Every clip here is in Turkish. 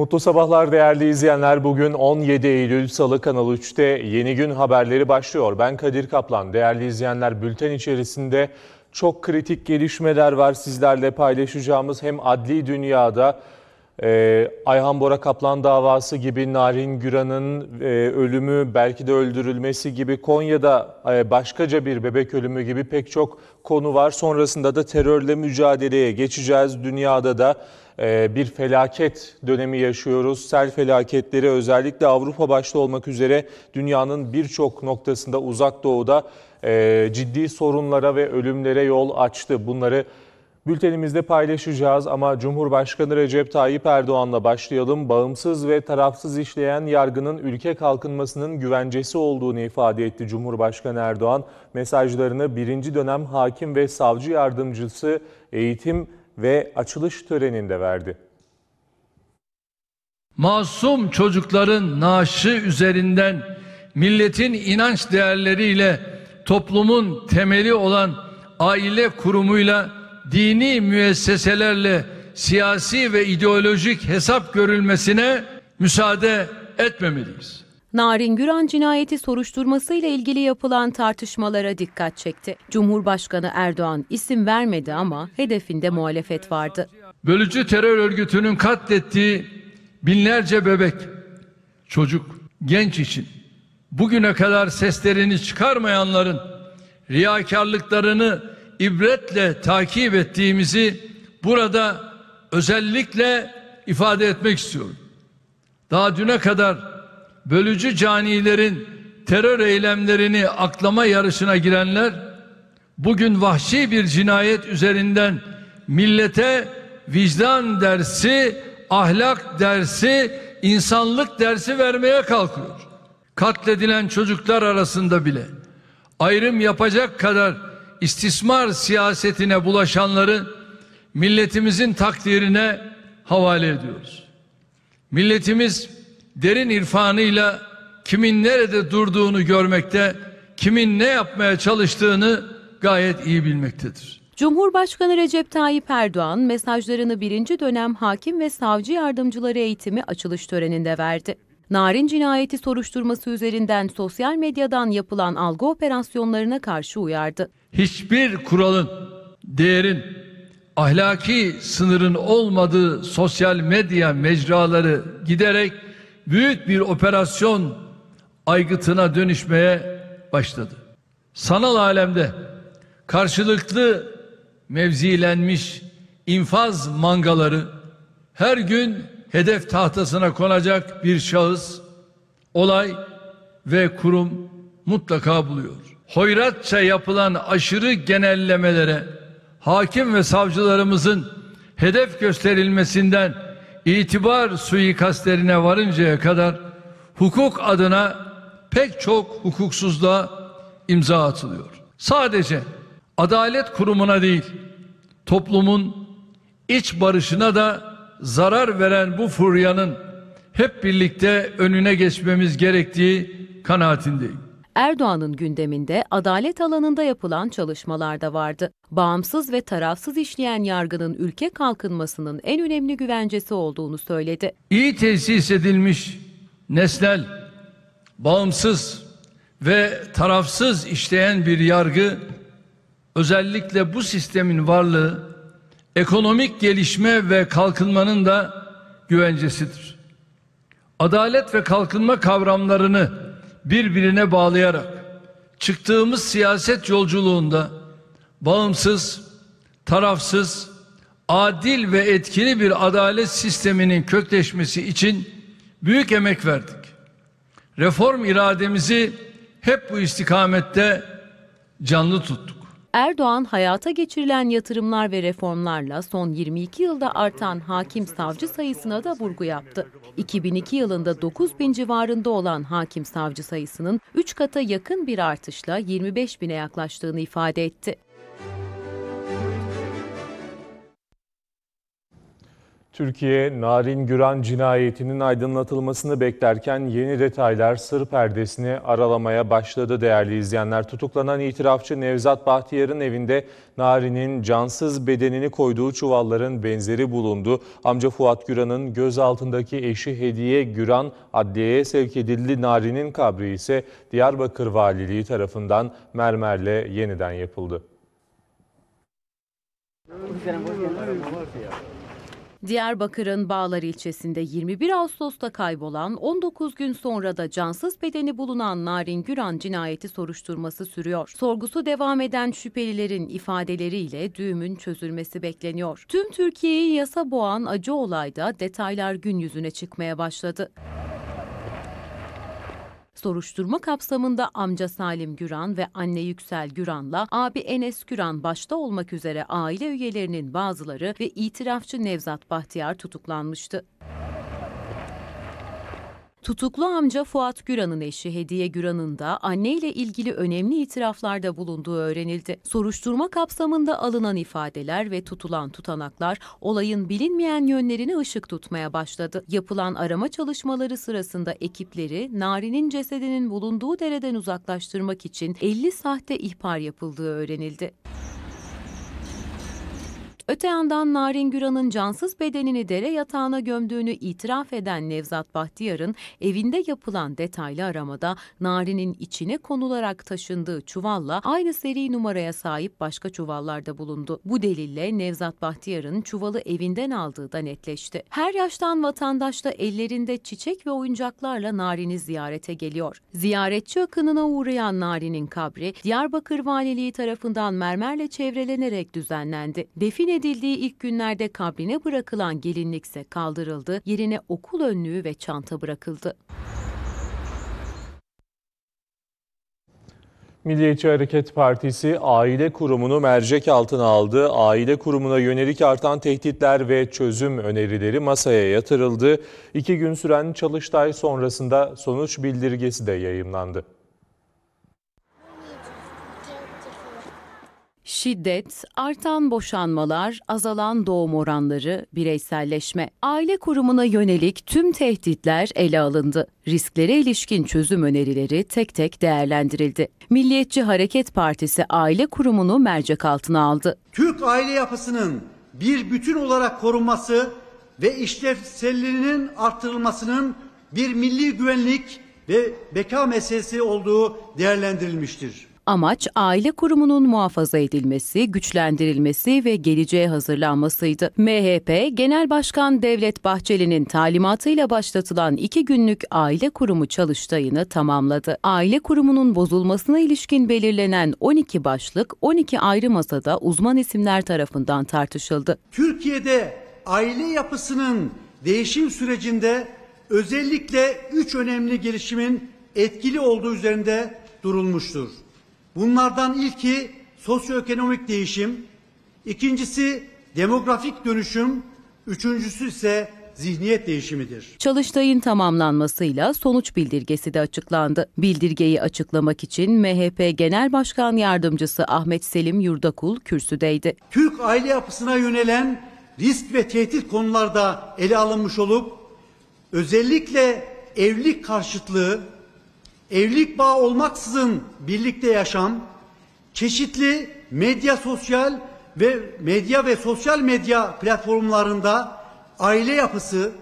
Mutlu sabahlar değerli izleyenler. Bugün 17 Eylül Salı Kanal 3'te yeni gün haberleri başlıyor. Ben Kadir Kaplan. Değerli izleyenler bülten içerisinde çok kritik gelişmeler var sizlerle paylaşacağımız. Hem adli dünyada e, Ayhan Bora Kaplan davası gibi Narin Güran'ın e, ölümü belki de öldürülmesi gibi Konya'da e, başkaca bir bebek ölümü gibi pek çok konu var. Sonrasında da terörle mücadeleye geçeceğiz. Dünyada da ee, bir felaket dönemi yaşıyoruz. Sel felaketleri özellikle Avrupa başta olmak üzere dünyanın birçok noktasında uzak doğuda e, ciddi sorunlara ve ölümlere yol açtı. Bunları bültenimizde paylaşacağız ama Cumhurbaşkanı Recep Tayyip Erdoğan'la başlayalım. Bağımsız ve tarafsız işleyen yargının ülke kalkınmasının güvencesi olduğunu ifade etti Cumhurbaşkanı Erdoğan. Mesajlarını birinci dönem hakim ve savcı yardımcısı eğitim ve açılış töreninde verdi. Masum çocukların naaşı üzerinden milletin inanç değerleriyle toplumun temeli olan aile kurumuyla dini müesseselerle siyasi ve ideolojik hesap görülmesine müsaade etmemeliyiz. Narin Güran cinayeti soruşturmasıyla ilgili yapılan tartışmalara dikkat çekti. Cumhurbaşkanı Erdoğan isim vermedi ama hedefinde muhalefet vardı. Bölücü terör örgütünün katlettiği binlerce bebek, çocuk, genç için bugüne kadar seslerini çıkarmayanların riyakarlıklarını ibretle takip ettiğimizi burada özellikle ifade etmek istiyorum. Daha düne kadar bölücü canilerin terör eylemlerini aklama yarışına girenler bugün vahşi bir cinayet üzerinden millete vicdan dersi, ahlak dersi, insanlık dersi vermeye kalkıyor. Katledilen çocuklar arasında bile ayrım yapacak kadar istismar siyasetine bulaşanları milletimizin takdirine havale ediyoruz. Milletimiz derin irfanıyla kimin nerede durduğunu görmekte, kimin ne yapmaya çalıştığını gayet iyi bilmektedir. Cumhurbaşkanı Recep Tayyip Erdoğan mesajlarını birinci dönem hakim ve savcı yardımcıları eğitimi açılış töreninde verdi. Narin cinayeti soruşturması üzerinden sosyal medyadan yapılan algı operasyonlarına karşı uyardı. Hiçbir kuralın, değerin, ahlaki sınırın olmadığı sosyal medya mecraları giderek büyük bir operasyon aygıtına dönüşmeye başladı. Sanal alemde karşılıklı mevzilenmiş infaz mangaları her gün hedef tahtasına konacak bir şahıs, olay ve kurum mutlaka buluyor. Hoyratça yapılan aşırı genellemelere hakim ve savcılarımızın hedef gösterilmesinden itibar suikastlerine varıncaya kadar hukuk adına pek çok hukuksuzluğa imza atılıyor. Sadece adalet kurumuna değil, toplumun iç barışına da zarar veren bu furyanın hep birlikte önüne geçmemiz gerektiği kanaatindeyim. Erdoğan'ın gündeminde adalet alanında yapılan çalışmalar da vardı. Bağımsız ve tarafsız işleyen yargının ülke kalkınmasının en önemli güvencesi olduğunu söyledi. İyi tesis edilmiş nesnel, bağımsız ve tarafsız işleyen bir yargı özellikle bu sistemin varlığı ekonomik gelişme ve kalkınmanın da güvencesidir. Adalet ve kalkınma kavramlarını birbirine bağlayarak çıktığımız siyaset yolculuğunda bağımsız, tarafsız, adil ve etkili bir adalet sisteminin kökleşmesi için büyük emek verdik. Reform irademizi hep bu istikamette canlı tuttuk. Erdoğan hayata geçirilen yatırımlar ve reformlarla son 22 yılda artan hakim savcı sayısına da vurgu yaptı. 2002 yılında 9 bin civarında olan hakim savcı sayısının 3 kata yakın bir artışla 25 bine yaklaştığını ifade etti. Türkiye, Narin Güran cinayetinin aydınlatılmasını beklerken yeni detaylar sır perdesini aralamaya başladı değerli izleyenler. Tutuklanan itirafçı Nevzat Bahtiyar'ın evinde Narin'in cansız bedenini koyduğu çuvalların benzeri bulundu. Amca Fuat Güran'ın gözaltındaki eşi Hediye Güran adliyeye sevk edildi. Narin'in kabri ise Diyarbakır Valiliği tarafından mermerle yeniden yapıldı. Diyarbakır'ın Bağlar ilçesinde 21 Ağustos'ta kaybolan, 19 gün sonra da cansız bedeni bulunan Narin Güran cinayeti soruşturması sürüyor. Sorgusu devam eden şüphelilerin ifadeleriyle düğümün çözülmesi bekleniyor. Tüm Türkiye'yi yasa boğan acı olayda detaylar gün yüzüne çıkmaya başladı. Soruşturma kapsamında amca Salim Güran ve anne Yüksel Güran'la abi Enes Güran başta olmak üzere aile üyelerinin bazıları ve itirafçı Nevzat Bahtiyar tutuklanmıştı. Tutuklu amca Fuat Güran'ın eşi Hediye Güran'ın da anneyle ilgili önemli itiraflarda bulunduğu öğrenildi. Soruşturma kapsamında alınan ifadeler ve tutulan tutanaklar olayın bilinmeyen yönlerine ışık tutmaya başladı. Yapılan arama çalışmaları sırasında ekipleri Nari'nin cesedinin bulunduğu dereden uzaklaştırmak için 50 sahte ihbar yapıldığı öğrenildi. Öte yandan Narin Güran'ın cansız bedenini dere yatağına gömdüğünü itiraf eden Nevzat Bahtiyar'ın evinde yapılan detaylı aramada Narin'in içine konularak taşındığı çuvalla aynı seri numaraya sahip başka çuvallarda bulundu. Bu delille Nevzat Bahtiyar'ın çuvalı evinden aldığı da netleşti. Her yaştan vatandaş da ellerinde çiçek ve oyuncaklarla Narin'i ziyarete geliyor. Ziyaretçi akınına uğrayan Narin'in kabri Diyarbakır Valiliği tarafından mermerle çevrelenerek düzenlendi. Define edildiği ilk günlerde kabrine bırakılan gelinlikse kaldırıldı, yerine okul önlüğü ve çanta bırakıldı. Milliyetçi Hareket Partisi aile kurumunu mercek altına aldı. Aile kurumuna yönelik artan tehditler ve çözüm önerileri masaya yatırıldı. İki gün süren çalıştay sonrasında sonuç bildirgesi de yayımlandı. Şiddet, artan boşanmalar, azalan doğum oranları, bireyselleşme, aile kurumuna yönelik tüm tehditler ele alındı. Risklere ilişkin çözüm önerileri tek tek değerlendirildi. Milliyetçi Hareket Partisi aile kurumunu mercek altına aldı. Türk aile yapısının bir bütün olarak korunması ve işlevselliğinin artırılmasının bir milli güvenlik ve beka meselesi olduğu değerlendirilmiştir. Amaç aile kurumunun muhafaza edilmesi, güçlendirilmesi ve geleceğe hazırlanmasıydı. MHP Genel Başkan Devlet Bahçeli'nin talimatıyla başlatılan iki günlük aile kurumu çalıştayını tamamladı. Aile kurumunun bozulmasına ilişkin belirlenen 12 başlık 12 ayrı masada uzman isimler tarafından tartışıldı. Türkiye'de aile yapısının değişim sürecinde özellikle üç önemli gelişimin etkili olduğu üzerinde durulmuştur. Bunlardan ilki sosyoekonomik değişim, ikincisi demografik dönüşüm, üçüncüsü ise zihniyet değişimidir. Çalıştay'ın tamamlanmasıyla sonuç bildirgesi de açıklandı. Bildirgeyi açıklamak için MHP Genel Başkan Yardımcısı Ahmet Selim Yurdakul kürsüdeydi. Türk aile yapısına yönelen risk ve tehdit konularda ele alınmış olup özellikle evlilik karşıtlığı evlilik bağı olmaksızın birlikte yaşam, çeşitli medya sosyal ve medya ve sosyal medya platformlarında aile yapısı,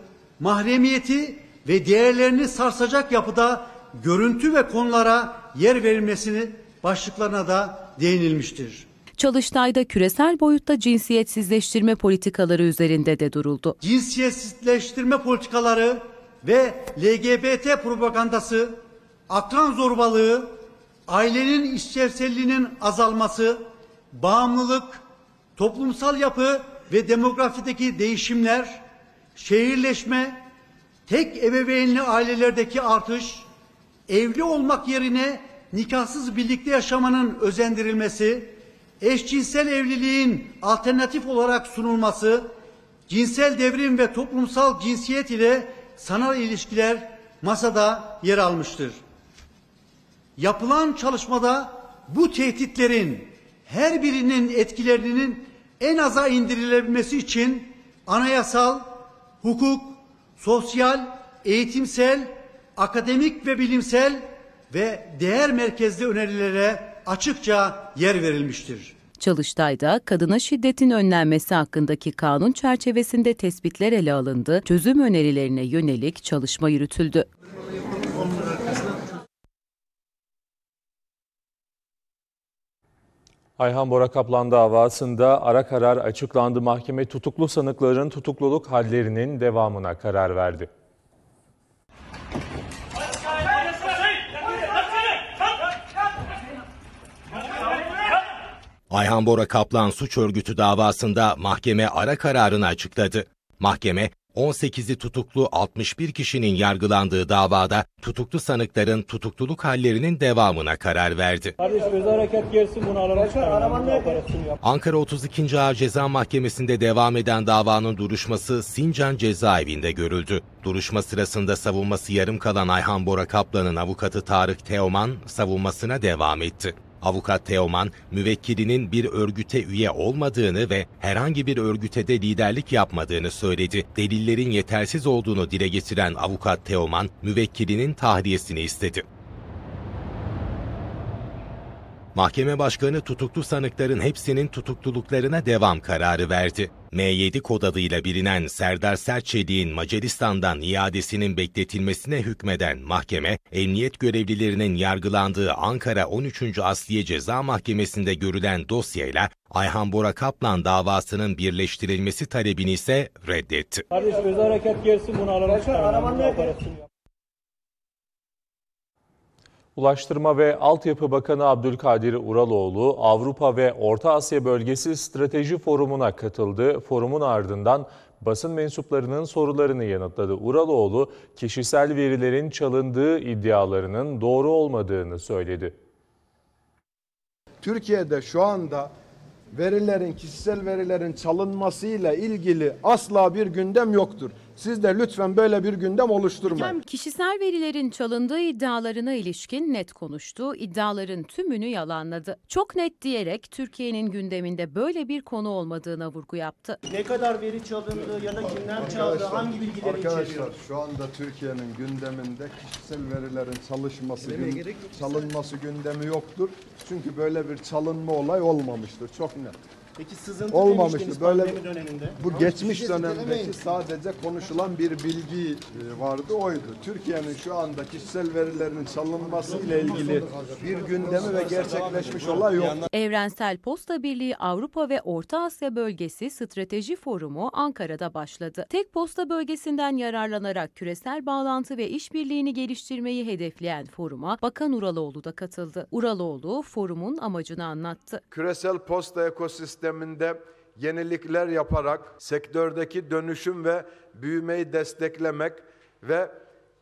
mahremiyeti ve değerlerini sarsacak yapıda görüntü ve konulara yer verilmesini başlıklarına da değinilmiştir. Çalıştay'da küresel boyutta cinsiyetsizleştirme politikaları üzerinde de duruldu. Cinsiyetsizleştirme politikaları ve LGBT propagandası akran zorbalığı, ailenin işlevselliğinin azalması, bağımlılık, toplumsal yapı ve demografideki değişimler, şehirleşme, tek ebeveynli ailelerdeki artış, evli olmak yerine nikahsız birlikte yaşamanın özendirilmesi, eşcinsel evliliğin alternatif olarak sunulması, cinsel devrim ve toplumsal cinsiyet ile sanal ilişkiler masada yer almıştır yapılan çalışmada bu tehditlerin her birinin etkilerinin en aza indirilebilmesi için anayasal, hukuk, sosyal, eğitimsel, akademik ve bilimsel ve değer merkezli önerilere açıkça yer verilmiştir. Çalıştay'da kadına şiddetin önlenmesi hakkındaki kanun çerçevesinde tespitler ele alındı, çözüm önerilerine yönelik çalışma yürütüldü. Ayhan Bora Kaplan davasında ara karar açıklandı. Mahkeme tutuklu sanıkların tutukluluk hallerinin devamına karar verdi. Ayhan Bora Kaplan suç örgütü davasında mahkeme ara kararını açıkladı. Mahkeme 18'i tutuklu 61 kişinin yargılandığı davada tutuklu sanıkların tutukluluk hallerinin devamına karar verdi. Kardeş özel hareket gelsin bunu alalım. Ankara 32. Ağır Ceza Mahkemesi'nde devam eden davanın duruşması Sincan cezaevinde görüldü. Duruşma sırasında savunması yarım kalan Ayhan Bora Kaplan'ın avukatı Tarık Teoman savunmasına devam etti. Avukat Teoman, müvekkilinin bir örgüte üye olmadığını ve herhangi bir örgüte de liderlik yapmadığını söyledi. Delillerin yetersiz olduğunu dile getiren avukat Teoman, müvekkilinin tahliyesini istedi. Mahkeme başkanı tutuklu sanıkların hepsinin tutukluluklarına devam kararı verdi. M7 kod adıyla bilinen Serdar Serçelik'in Macaristan'dan iadesinin bekletilmesine hükmeden mahkeme, emniyet görevlilerinin yargılandığı Ankara 13. Asliye Ceza Mahkemesi'nde görülen dosyayla Ayhan Bora Kaplan davasının birleştirilmesi talebini ise reddetti. Kardeş özel hareket gelsin bunu alalım. Başkan arabanın Ulaştırma ve Altyapı Bakanı Abdülkadir Uraloğlu, Avrupa ve Orta Asya Bölgesi Strateji Forumu'na katıldı. Forumun ardından basın mensuplarının sorularını yanıtladı. Uraloğlu, kişisel verilerin çalındığı iddialarının doğru olmadığını söyledi. Türkiye'de şu anda verilerin, kişisel verilerin çalınmasıyla ilgili asla bir gündem yoktur. Siz de lütfen böyle bir gündem oluşturmayın. Hocam kişisel verilerin çalındığı iddialarına ilişkin net konuştu. İddiaların tümünü yalanladı. Çok net diyerek Türkiye'nin gündeminde böyle bir konu olmadığına vurgu yaptı. Ne kadar veri çalındı ya da kimler çaldı, hangi bilgileri Arkadaşlar içeriyor? şu anda Türkiye'nin gündeminde kişisel verilerin çalışması, gün, çalınması gündemi yoktur. Çünkü böyle bir çalınma olay olmamıştır. Çok net. Peki sızıntı olmamıştı. Demiştiniz Böyle Bu Ama geçmiş dönemdeki sadece konuşulan bir bilgi e, vardı oydu. Türkiye'nin şu anda kişisel verilerinin çalınması ile ilgili bir gündemi ve gerçekleşmiş olay yok. Evrensel Posta Birliği Avrupa ve Orta Asya Bölgesi Strateji Forumu Ankara'da başladı. Tek posta bölgesinden yararlanarak küresel bağlantı ve işbirliğini geliştirmeyi hedefleyen foruma Bakan Uraloğlu da katıldı. Uraloğlu forumun amacını anlattı. Küresel posta ekosistemi sisteminde yenilikler yaparak sektördeki dönüşüm ve büyümeyi desteklemek ve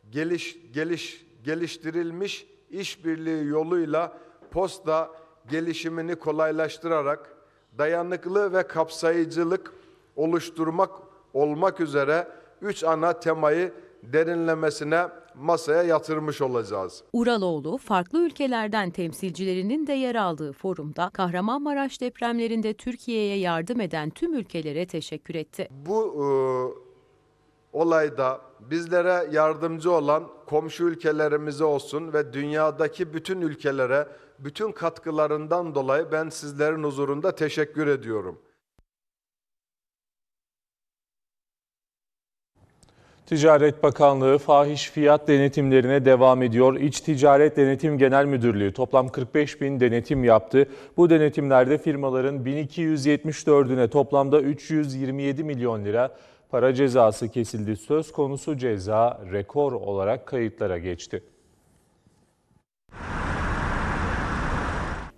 geliş geliş geliştirilmiş işbirliği yoluyla posta gelişimini kolaylaştırarak dayanıklı ve kapsayıcılık oluşturmak olmak üzere üç ana temayı derinlemesine masaya yatırmış olacağız. Uraloğlu farklı ülkelerden temsilcilerinin de yer aldığı forumda Kahramanmaraş depremlerinde Türkiye'ye yardım eden tüm ülkelere teşekkür etti. Bu e, olayda bizlere yardımcı olan komşu ülkelerimize olsun ve dünyadaki bütün ülkelere bütün katkılarından dolayı ben sizlerin huzurunda teşekkür ediyorum. Ticaret Bakanlığı fahiş fiyat denetimlerine devam ediyor. İç Ticaret Denetim Genel Müdürlüğü toplam 45 bin denetim yaptı. Bu denetimlerde firmaların 1274'üne toplamda 327 milyon lira para cezası kesildi. Söz konusu ceza rekor olarak kayıtlara geçti.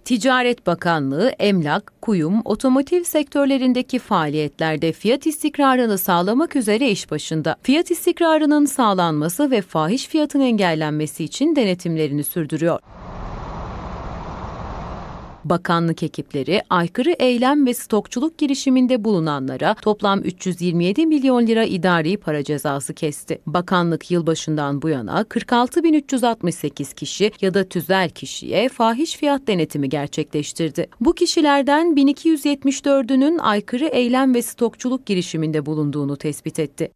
Ticaret Bakanlığı, emlak, kuyum, otomotiv sektörlerindeki faaliyetlerde fiyat istikrarını sağlamak üzere iş başında. Fiyat istikrarının sağlanması ve fahiş fiyatın engellenmesi için denetimlerini sürdürüyor. Bakanlık ekipleri aykırı eylem ve stokçuluk girişiminde bulunanlara toplam 327 milyon lira idari para cezası kesti. Bakanlık yılbaşından bu yana 46.368 kişi ya da tüzel kişiye fahiş fiyat denetimi gerçekleştirdi. Bu kişilerden 1274'ünün aykırı eylem ve stokçuluk girişiminde bulunduğunu tespit etti.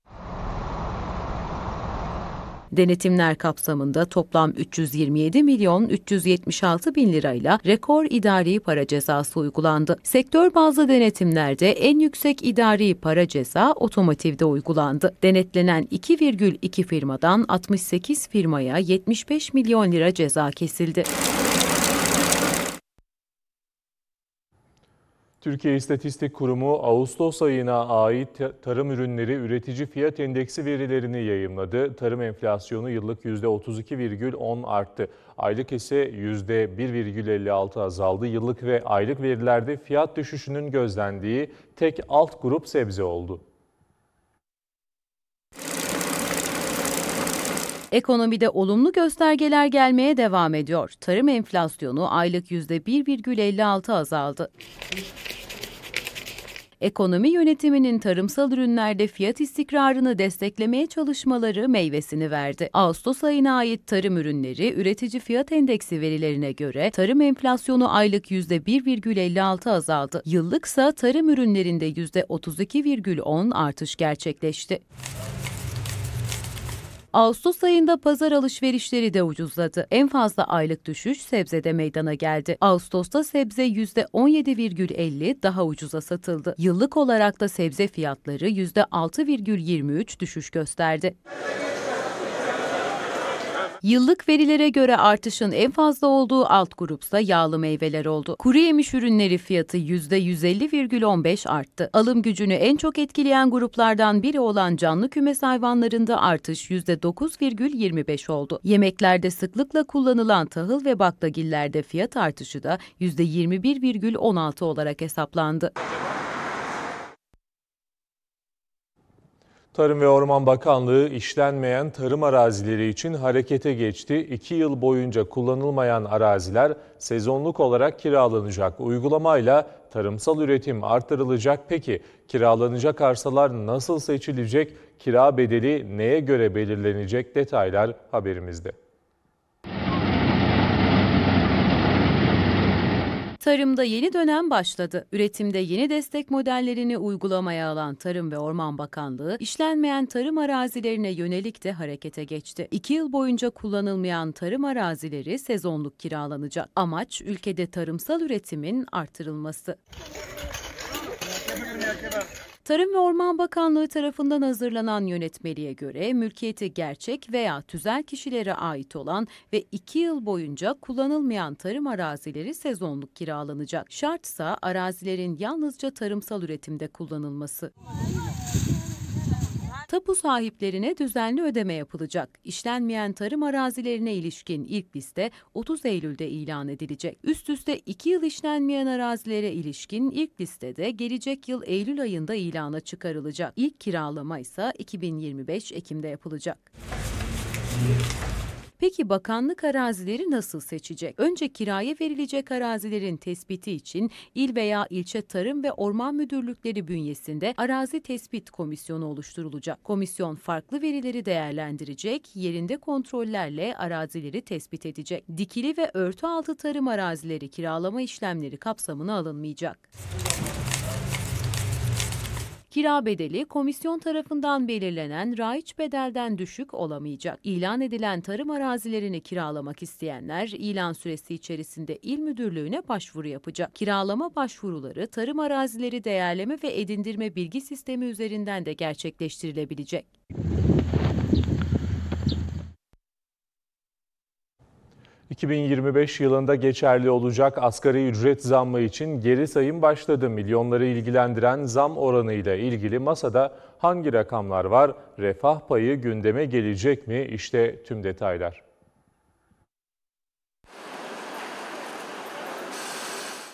Denetimler kapsamında toplam 327 milyon 376 bin lirayla rekor idari para cezası uygulandı. Sektör bazlı denetimlerde en yüksek idari para ceza otomotivde uygulandı. Denetlenen 2,2 firmadan 68 firmaya 75 milyon lira ceza kesildi. Türkiye İstatistik Kurumu Ağustos ayına ait tarım ürünleri üretici fiyat endeksi verilerini yayımladı. Tarım enflasyonu yıllık %32,10 arttı. Aylık ise %1,56 azaldı. Yıllık ve aylık verilerde fiyat düşüşünün gözlendiği tek alt grup sebze oldu. Ekonomide olumlu göstergeler gelmeye devam ediyor. Tarım enflasyonu aylık %1,56 azaldı. Ekonomi yönetiminin tarımsal ürünlerde fiyat istikrarını desteklemeye çalışmaları meyvesini verdi. Ağustos ayına ait tarım ürünleri üretici fiyat endeksi verilerine göre tarım enflasyonu aylık %1,56 azaldı. Yıllıksa tarım ürünlerinde %32,10 artış gerçekleşti. Ağustos ayında pazar alışverişleri de ucuzladı. En fazla aylık düşüş sebzede meydana geldi. Ağustos'ta sebze %17,50 daha ucuza satıldı. Yıllık olarak da sebze fiyatları %6,23 düşüş gösterdi. Yıllık verilere göre artışın en fazla olduğu alt grupsa yağlı meyveler oldu. Kuru yemiş ürünleri fiyatı %150,15 arttı. Alım gücünü en çok etkileyen gruplardan biri olan canlı kümes hayvanlarında artış %9,25 oldu. Yemeklerde sıklıkla kullanılan tahıl ve baklagillerde fiyat artışı da %21,16 olarak hesaplandı. Tarım ve Orman Bakanlığı işlenmeyen tarım arazileri için harekete geçti. İki yıl boyunca kullanılmayan araziler sezonluk olarak kiralanacak. Uygulamayla tarımsal üretim artırılacak. Peki kiralanacak arsalar nasıl seçilecek? Kira bedeli neye göre belirlenecek? Detaylar haberimizde. Tarımda yeni dönem başladı. Üretimde yeni destek modellerini uygulamaya alan Tarım ve Orman Bakanlığı, işlenmeyen tarım arazilerine yönelik de harekete geçti. İki yıl boyunca kullanılmayan tarım arazileri sezonluk kiralanacak. Amaç ülkede tarımsal üretimin artırılması. Tarım ve Orman Bakanlığı tarafından hazırlanan yönetmeliğe göre mülkiyeti gerçek veya tüzel kişilere ait olan ve 2 yıl boyunca kullanılmayan tarım arazileri sezonluk kiralanacak. Şartsa arazilerin yalnızca tarımsal üretimde kullanılması tapu sahiplerine düzenli ödeme yapılacak. İşlenmeyen tarım arazilerine ilişkin ilk liste 30 Eylül'de ilan edilecek. Üst üste 2 yıl işlenmeyen arazilere ilişkin ilk listede gelecek yıl Eylül ayında ilana çıkarılacak. İlk kiralama ise 2025 Ekim'de yapılacak. Peki bakanlık arazileri nasıl seçecek? Önce kiraya verilecek arazilerin tespiti için il veya ilçe tarım ve orman müdürlükleri bünyesinde arazi tespit komisyonu oluşturulacak. Komisyon farklı verileri değerlendirecek, yerinde kontrollerle arazileri tespit edecek. Dikili ve örtü altı tarım arazileri kiralama işlemleri kapsamına alınmayacak. Kira bedeli komisyon tarafından belirlenen raiç bedelden düşük olamayacak. İlan edilen tarım arazilerini kiralamak isteyenler ilan süresi içerisinde il müdürlüğüne başvuru yapacak. Kiralama başvuruları tarım arazileri değerleme ve edindirme bilgi sistemi üzerinden de gerçekleştirilebilecek. 2025 yılında geçerli olacak asgari ücret zammı için geri sayım başladı. Milyonları ilgilendiren zam oranı ile ilgili masada hangi rakamlar var? Refah payı gündeme gelecek mi? İşte tüm detaylar.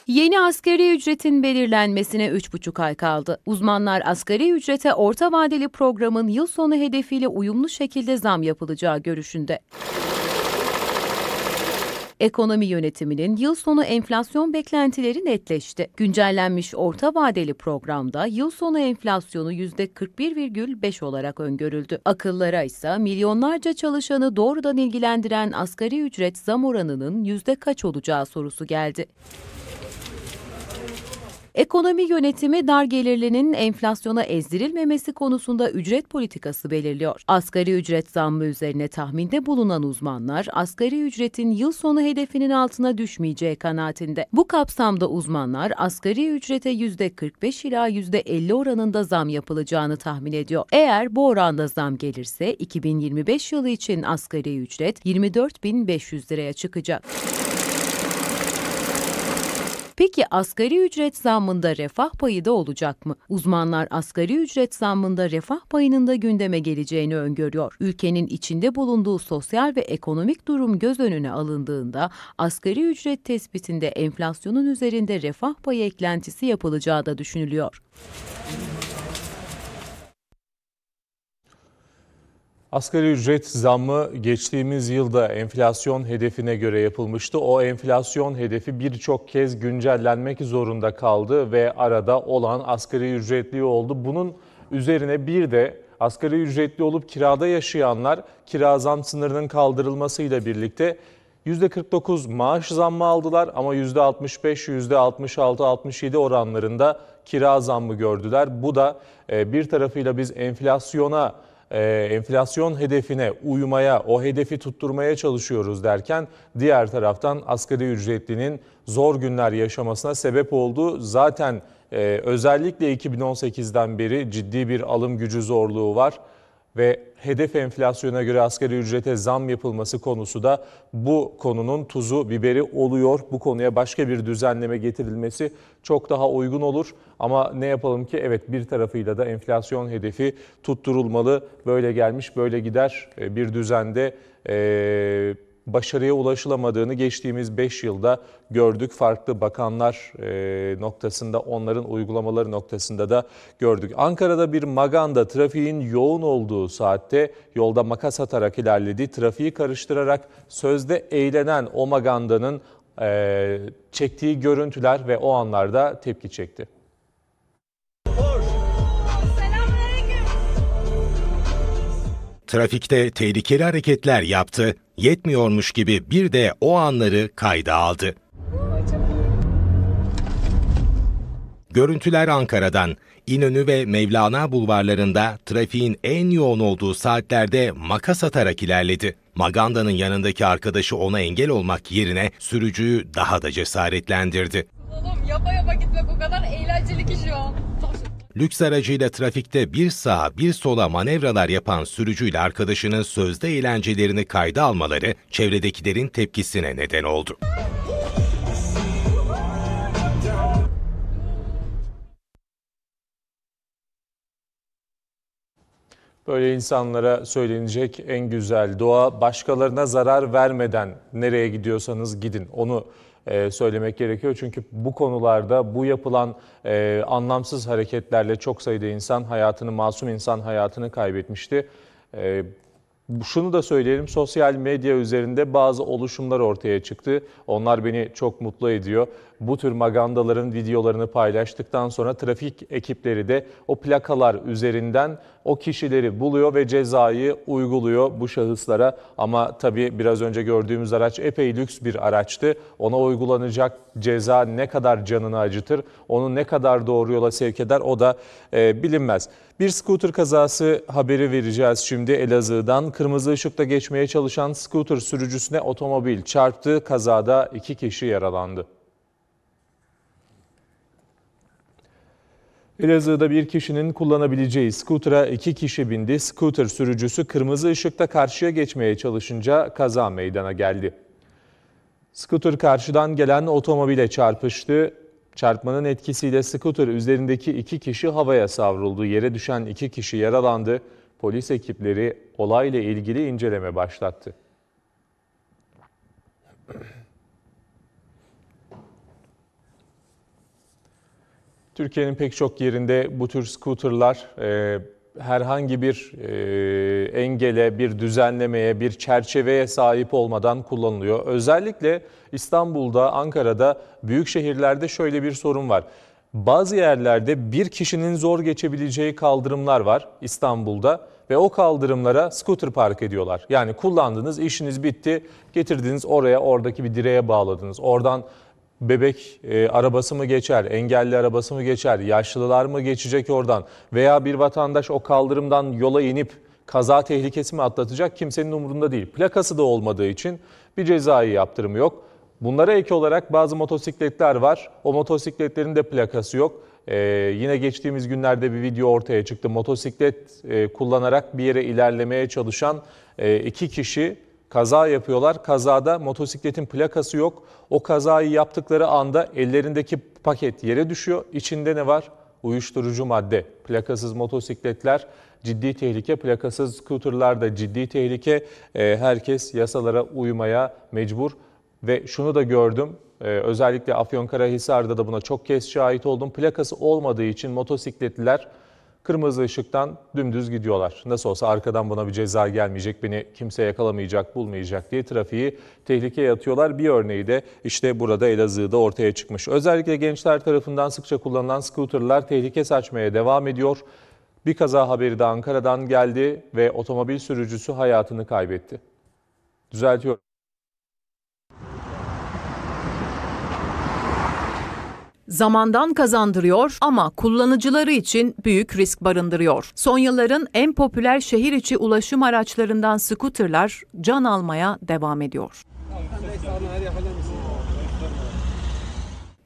Yeni asgari ücretin belirlenmesine 3,5 ay kaldı. Uzmanlar asgari ücrete orta vadeli programın yıl sonu hedefiyle uyumlu şekilde zam yapılacağı görüşünde. Ekonomi yönetiminin yıl sonu enflasyon beklentileri netleşti. Güncellenmiş orta vadeli programda yıl sonu enflasyonu %41,5 olarak öngörüldü. Akıllara ise milyonlarca çalışanı doğrudan ilgilendiren asgari ücret zam oranının yüzde kaç olacağı sorusu geldi. Ekonomi yönetimi dar gelirlinin enflasyona ezdirilmemesi konusunda ücret politikası belirliyor. Asgari ücret zammı üzerine tahminde bulunan uzmanlar, asgari ücretin yıl sonu hedefinin altına düşmeyeceği kanaatinde. Bu kapsamda uzmanlar asgari ücrete %45 ila %50 oranında zam yapılacağını tahmin ediyor. Eğer bu oranda zam gelirse 2025 yılı için asgari ücret 24.500 liraya çıkacak. Peki asgari ücret zammında refah payı da olacak mı? Uzmanlar asgari ücret zammında refah payının da gündeme geleceğini öngörüyor. Ülkenin içinde bulunduğu sosyal ve ekonomik durum göz önüne alındığında asgari ücret tespitinde enflasyonun üzerinde refah payı eklentisi yapılacağı da düşünülüyor. Asgari ücret zammı geçtiğimiz yılda enflasyon hedefine göre yapılmıştı. O enflasyon hedefi birçok kez güncellenmek zorunda kaldı ve arada olan asgari ücretli oldu. Bunun üzerine bir de asgari ücretli olup kirada yaşayanlar kira zam sınırının kaldırılmasıyla birlikte %49 maaş zammı aldılar ama %65, %66, 67 oranlarında kira zammı gördüler. Bu da e, bir tarafıyla biz enflasyona e, enflasyon hedefine uymaya, o hedefi tutturmaya çalışıyoruz derken diğer taraftan asgari ücretlinin zor günler yaşamasına sebep oldu. Zaten e, özellikle 2018'den beri ciddi bir alım gücü zorluğu var ve hedef enflasyona göre asgari ücrete zam yapılması konusu da bu konunun tuzu biberi oluyor. Bu konuya başka bir düzenleme getirilmesi çok daha uygun olur. Ama ne yapalım ki evet bir tarafıyla da enflasyon hedefi tutturulmalı. Böyle gelmiş böyle gider e, bir düzende... Ee, başarıya ulaşılamadığını geçtiğimiz 5 yılda gördük. Farklı bakanlar e, noktasında onların uygulamaları noktasında da gördük. Ankara'da bir maganda trafiğin yoğun olduğu saatte yolda makas atarak ilerledi. Trafiği karıştırarak sözde eğlenen o magandanın e, çektiği görüntüler ve o anlarda tepki çekti. Trafikte tehlikeli hareketler yaptı. Yetmiyormuş gibi bir de o anları kayda aldı. Görüntüler Ankara'dan. İnönü ve Mevlana bulvarlarında trafiğin en yoğun olduğu saatlerde makas atarak ilerledi. Maganda'nın yanındaki arkadaşı ona engel olmak yerine sürücüyü daha da cesaretlendirdi. Oğlum yapa yapa gitmek o kadar eğlenceli ki şu an lüks aracıyla trafikte bir sağa bir sola manevralar yapan sürücüyle arkadaşının sözde eğlencelerini kayda almaları çevredekilerin tepkisine neden oldu. Böyle insanlara söylenecek en güzel doğa başkalarına zarar vermeden nereye gidiyorsanız gidin onu e, söylemek gerekiyor. Çünkü bu konularda bu yapılan e, anlamsız hareketlerle çok sayıda insan hayatını, masum insan hayatını kaybetmişti. E, şunu da söyleyelim sosyal medya üzerinde bazı oluşumlar ortaya çıktı. Onlar beni çok mutlu ediyor. Bu tür magandaların videolarını paylaştıktan sonra trafik ekipleri de o plakalar üzerinden o kişileri buluyor ve cezayı uyguluyor bu şahıslara. Ama tabii biraz önce gördüğümüz araç epey lüks bir araçtı. Ona uygulanacak ceza ne kadar canını acıtır, onu ne kadar doğru yola sevk eder o da e, bilinmez. Bir scooter kazası haberi vereceğiz şimdi Elazığ'dan. Kırmızı ışıkta geçmeye çalışan scooter sürücüsüne otomobil çarptı. Kazada iki kişi yaralandı. Elazığ'da bir kişinin kullanabileceği skutera iki kişi bindi. Scooter sürücüsü kırmızı ışıkta karşıya geçmeye çalışınca kaza meydana geldi. Scooter karşıdan gelen otomobile çarpıştı. Çarpmanın etkisiyle skuter üzerindeki iki kişi havaya savruldu. Yere düşen iki kişi yaralandı. Polis ekipleri olayla ilgili inceleme başlattı. Türkiye'nin pek çok yerinde bu tür skuterlar e, herhangi bir e, engele, bir düzenlemeye, bir çerçeveye sahip olmadan kullanılıyor. Özellikle İstanbul'da, Ankara'da, büyük şehirlerde şöyle bir sorun var. Bazı yerlerde bir kişinin zor geçebileceği kaldırımlar var İstanbul'da ve o kaldırımlara scooter park ediyorlar. Yani kullandınız, işiniz bitti, getirdiniz oraya, oradaki bir direğe bağladınız. Oradan bebek e, arabası mı geçer, engelli arabası mı geçer, yaşlılar mı geçecek oradan veya bir vatandaş o kaldırımdan yola inip kaza tehlikesi mi atlatacak kimsenin umurunda değil. Plakası da olmadığı için bir cezai yaptırımı yok. Bunlara ek olarak bazı motosikletler var. O motosikletlerin de plakası yok. Ee, yine geçtiğimiz günlerde bir video ortaya çıktı. Motosiklet e, kullanarak bir yere ilerlemeye çalışan e, iki kişi kaza yapıyorlar. Kazada motosikletin plakası yok. O kazayı yaptıkları anda ellerindeki paket yere düşüyor. İçinde ne var? Uyuşturucu madde. Plakasız motosikletler ciddi tehlike, plakasız skuterlar da ciddi tehlike. Ee, herkes yasalara uymaya mecbur. Ve şunu da gördüm, ee, özellikle Afyonkarahisar'da da buna çok kez şahit oldum. Plakası olmadığı için motosikletliler Kırmızı ışıktan dümdüz gidiyorlar. Nasıl olsa arkadan bana bir ceza gelmeyecek, beni kimse yakalamayacak, bulmayacak diye trafiği tehlikeye atıyorlar. Bir örneği de işte burada Elazığ'da ortaya çıkmış. Özellikle gençler tarafından sıkça kullanılan scooterlar tehlike saçmaya devam ediyor. Bir kaza haberi de Ankara'dan geldi ve otomobil sürücüsü hayatını kaybetti. Düzeltiyorum. zamandan kazandırıyor ama kullanıcıları için büyük risk barındırıyor. Sonyaların en popüler şehir içi ulaşım araçlarından skuterlar can almaya devam ediyor.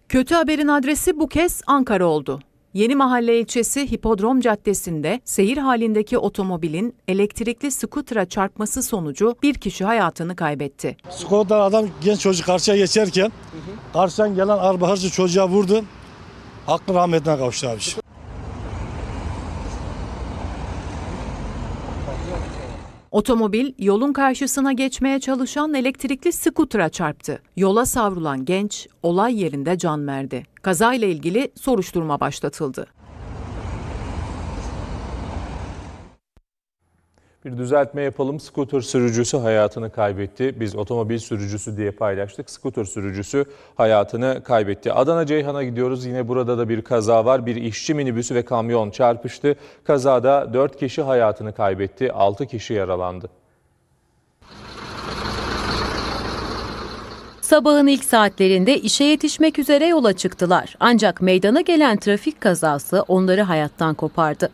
Kötü haberin adresi bu kez Ankara oldu. Yeni Mahalle ilçesi Hipodrom Caddesi'nde seyir halindeki otomobilin elektrikli skutra çarpması sonucu bir kişi hayatını kaybetti. Skodan adam genç çocuk karşıya geçerken karşıdan gelen araba hırsı çocuğa vurdu. Aklı rahmetine kavuştu abici. Otomobil yolun karşısına geçmeye çalışan elektrikli skutura çarptı. Yola savrulan genç olay yerinde can verdi. Kazayla ilgili soruşturma başlatıldı. Bir düzeltme yapalım. Skuter sürücüsü hayatını kaybetti. Biz otomobil sürücüsü diye paylaştık. Skuter sürücüsü hayatını kaybetti. Adana Ceyhan'a gidiyoruz. Yine burada da bir kaza var. Bir işçi minibüsü ve kamyon çarpıştı. Kazada 4 kişi hayatını kaybetti. 6 kişi yaralandı. Sabahın ilk saatlerinde işe yetişmek üzere yola çıktılar. Ancak meydana gelen trafik kazası onları hayattan kopardı.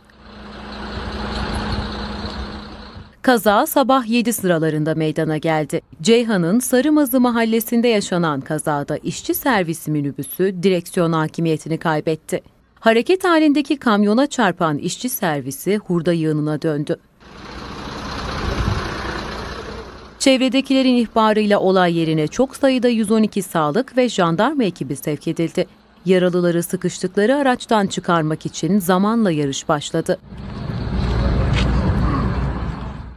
Kaza sabah 7 sıralarında meydana geldi. Ceyhan'ın Sarımazı mahallesinde yaşanan kazada işçi servis minibüsü direksiyon hakimiyetini kaybetti. Hareket halindeki kamyona çarpan işçi servisi hurda yığınına döndü. Çevredekilerin ihbarıyla olay yerine çok sayıda 112 sağlık ve jandarma ekibi sevk edildi. Yaralıları sıkıştıkları araçtan çıkarmak için zamanla yarış başladı.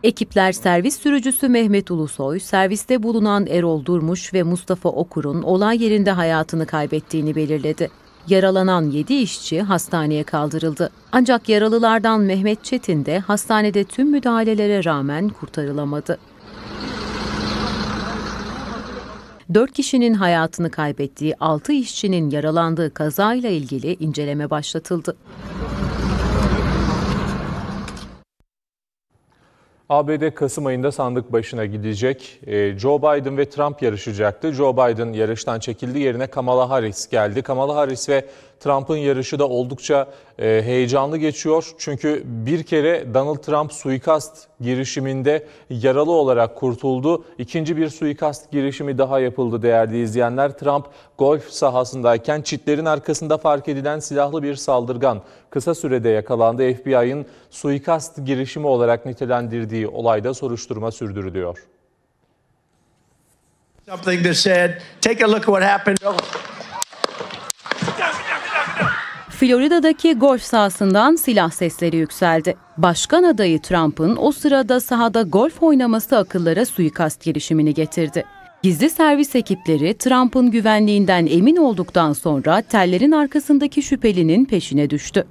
Ekipler servis sürücüsü Mehmet Ulusoy, serviste bulunan Erol Durmuş ve Mustafa Okur'un olay yerinde hayatını kaybettiğini belirledi. Yaralanan 7 işçi hastaneye kaldırıldı. Ancak yaralılardan Mehmet Çetin de hastanede tüm müdahalelere rağmen kurtarılamadı. 4 kişinin hayatını kaybettiği 6 işçinin yaralandığı kazayla ilgili inceleme başlatıldı. ABD Kasım ayında sandık başına gidecek. Ee, Joe Biden ve Trump yarışacaktı. Joe Biden yarıştan çekildi. Yerine Kamala Harris geldi. Kamala Harris ve Trump'ın yarışı da oldukça e, heyecanlı geçiyor. Çünkü bir kere Donald Trump suikast girişiminde yaralı olarak kurtuldu. İkinci bir suikast girişimi daha yapıldı değerli izleyenler. Trump golf sahasındayken çitlerin arkasında fark edilen silahlı bir saldırgan kısa sürede yakalandı. FBI'ın suikast girişimi olarak nitelendirdiği olayda soruşturma sürdürülüyor. Something that said, take a look at what happened. Florida'daki golf sahasından silah sesleri yükseldi. Başkan adayı Trump'ın o sırada sahada golf oynaması akıllara suikast girişimini getirdi. Gizli servis ekipleri Trump'ın güvenliğinden emin olduktan sonra tellerin arkasındaki şüphelinin peşine düştü.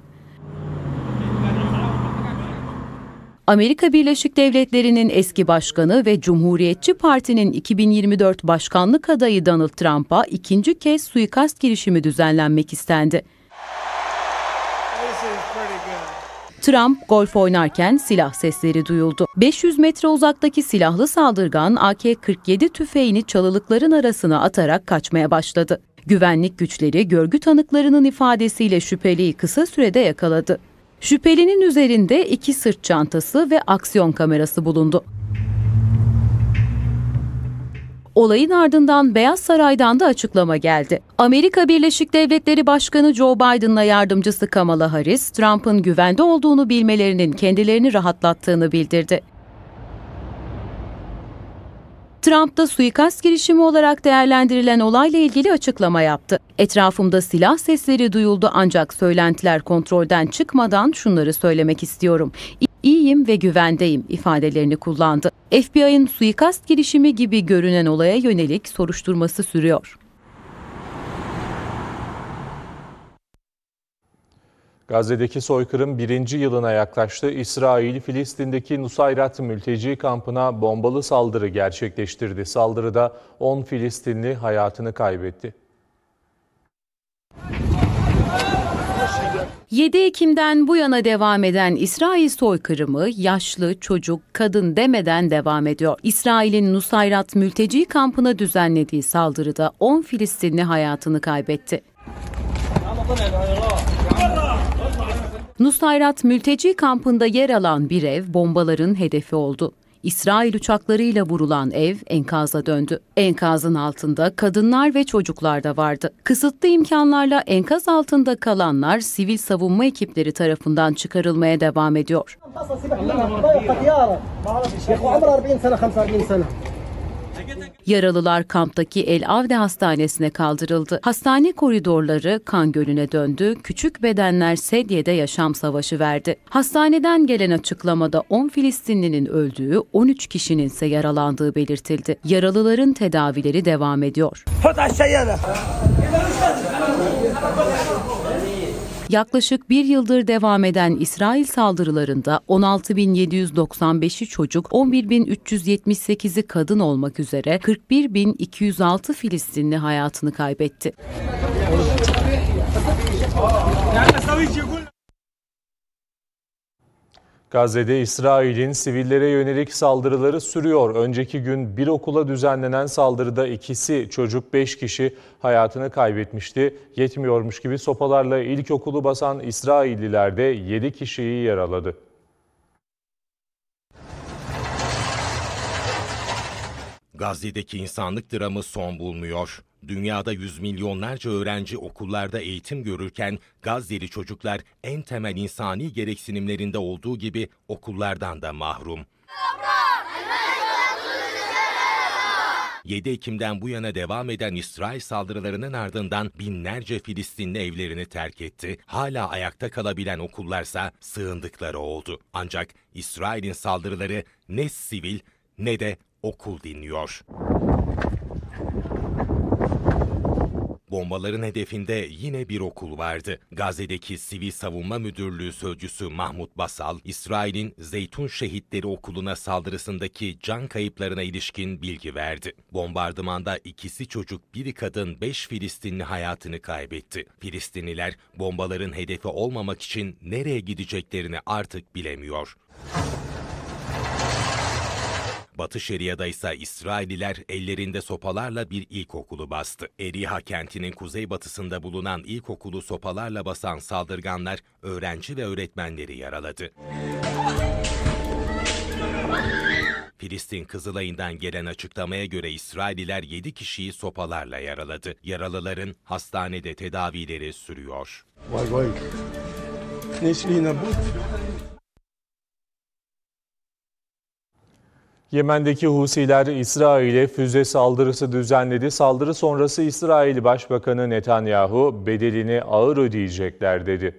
Amerika Birleşik Devletleri'nin eski başkanı ve Cumhuriyetçi Parti'nin 2024 başkanlık adayı Donald Trump'a ikinci kez suikast girişimi düzenlenmek istendi. Trump golf oynarken silah sesleri duyuldu. 500 metre uzaktaki silahlı saldırgan AK-47 tüfeğini çalılıkların arasına atarak kaçmaya başladı. Güvenlik güçleri görgü tanıklarının ifadesiyle şüpheliyi kısa sürede yakaladı. Şüphelinin üzerinde iki sırt çantası ve aksiyon kamerası bulundu. Olayın ardından Beyaz Saray'dan da açıklama geldi. Amerika Birleşik Devletleri Başkanı Joe Biden'la yardımcısı Kamala Harris, Trump'ın güvende olduğunu bilmelerinin kendilerini rahatlattığını bildirdi. Trump da suikast girişimi olarak değerlendirilen olayla ilgili açıklama yaptı. Etrafımda silah sesleri duyuldu ancak söylentiler kontrolden çıkmadan şunları söylemek istiyorum. İyiyim ve güvendeyim ifadelerini kullandı. FBI'ın suikast girişimi gibi görünen olaya yönelik soruşturması sürüyor. Gazze'deki soykırım birinci yılına yaklaştı. İsrail, Filistin'deki Nusayrat mülteci kampına bombalı saldırı gerçekleştirdi. Saldırıda 10 Filistinli hayatını kaybetti. 7 Ekim'den bu yana devam eden İsrail soykırımı yaşlı, çocuk, kadın demeden devam ediyor. İsrail'in Nusayrat mülteci kampına düzenlediği saldırıda 10 Filistinli hayatını kaybetti. Nusayrat mülteci kampında yer alan bir ev bombaların hedefi oldu. İsrail uçaklarıyla vurulan ev enkaza döndü. Enkazın altında kadınlar ve çocuklar da vardı. Kısıtlı imkanlarla enkaz altında kalanlar sivil savunma ekipleri tarafından çıkarılmaya devam ediyor. Yaralılar kamptaki El Avde Hastanesi'ne kaldırıldı. Hastane koridorları kan gölüne döndü, küçük bedenler sedyede yaşam savaşı verdi. Hastaneden gelen açıklamada 10 Filistinlinin öldüğü, 13 kişinin ise yaralandığı belirtildi. Yaralıların tedavileri devam ediyor. Yaklaşık bir yıldır devam eden İsrail saldırılarında 16.795'i çocuk, 11.378'i kadın olmak üzere 41.206 Filistinli hayatını kaybetti. Gazze'de İsrail'in sivillere yönelik saldırıları sürüyor. Önceki gün bir okula düzenlenen saldırıda ikisi çocuk beş kişi hayatını kaybetmişti. Yetmiyormuş gibi sopalarla ilkokulu basan İsrailliler de yedi kişiyi yaraladı. Gazze'deki insanlık dramı son bulmuyor. Dünyada yüz milyonlarca öğrenci okullarda eğitim görürken Gazze'li çocuklar en temel insani gereksinimlerinde olduğu gibi okullardan da mahrum. 7 Ekim'den bu yana devam eden İsrail saldırılarının ardından binlerce Filistinli evlerini terk etti. Hala ayakta kalabilen okullarsa sığındıkları oldu. Ancak İsrail'in saldırıları ne sivil ne de okul dinliyor. Bombaların hedefinde yine bir okul vardı. Gazze'deki Sivil Savunma Müdürlüğü Sözcüsü Mahmut Basal, İsrail'in Zeytun Şehitleri Okulu'na saldırısındaki can kayıplarına ilişkin bilgi verdi. Bombardımanda ikisi çocuk, biri kadın, beş Filistinli hayatını kaybetti. Filistinliler bombaların hedefi olmamak için nereye gideceklerini artık bilemiyor. Batı Şeria'da ise İsrailliler ellerinde sopalarla bir ilkokulu bastı. Eriha kentinin kuzeybatısında bulunan ilkokulu sopalarla basan saldırganlar öğrenci ve öğretmenleri yaraladı. Filistin Kızılay'ından gelen açıklamaya göre İsrailliler 7 kişiyi sopalarla yaraladı. Yaralıların hastanede tedavileri sürüyor. Vay vay. Nesliğine bak. Yemen'deki Husiler İsrail'e füze saldırısı düzenledi. Saldırı sonrası İsrail Başbakanı Netanyahu bedelini ağır ödeyecekler dedi.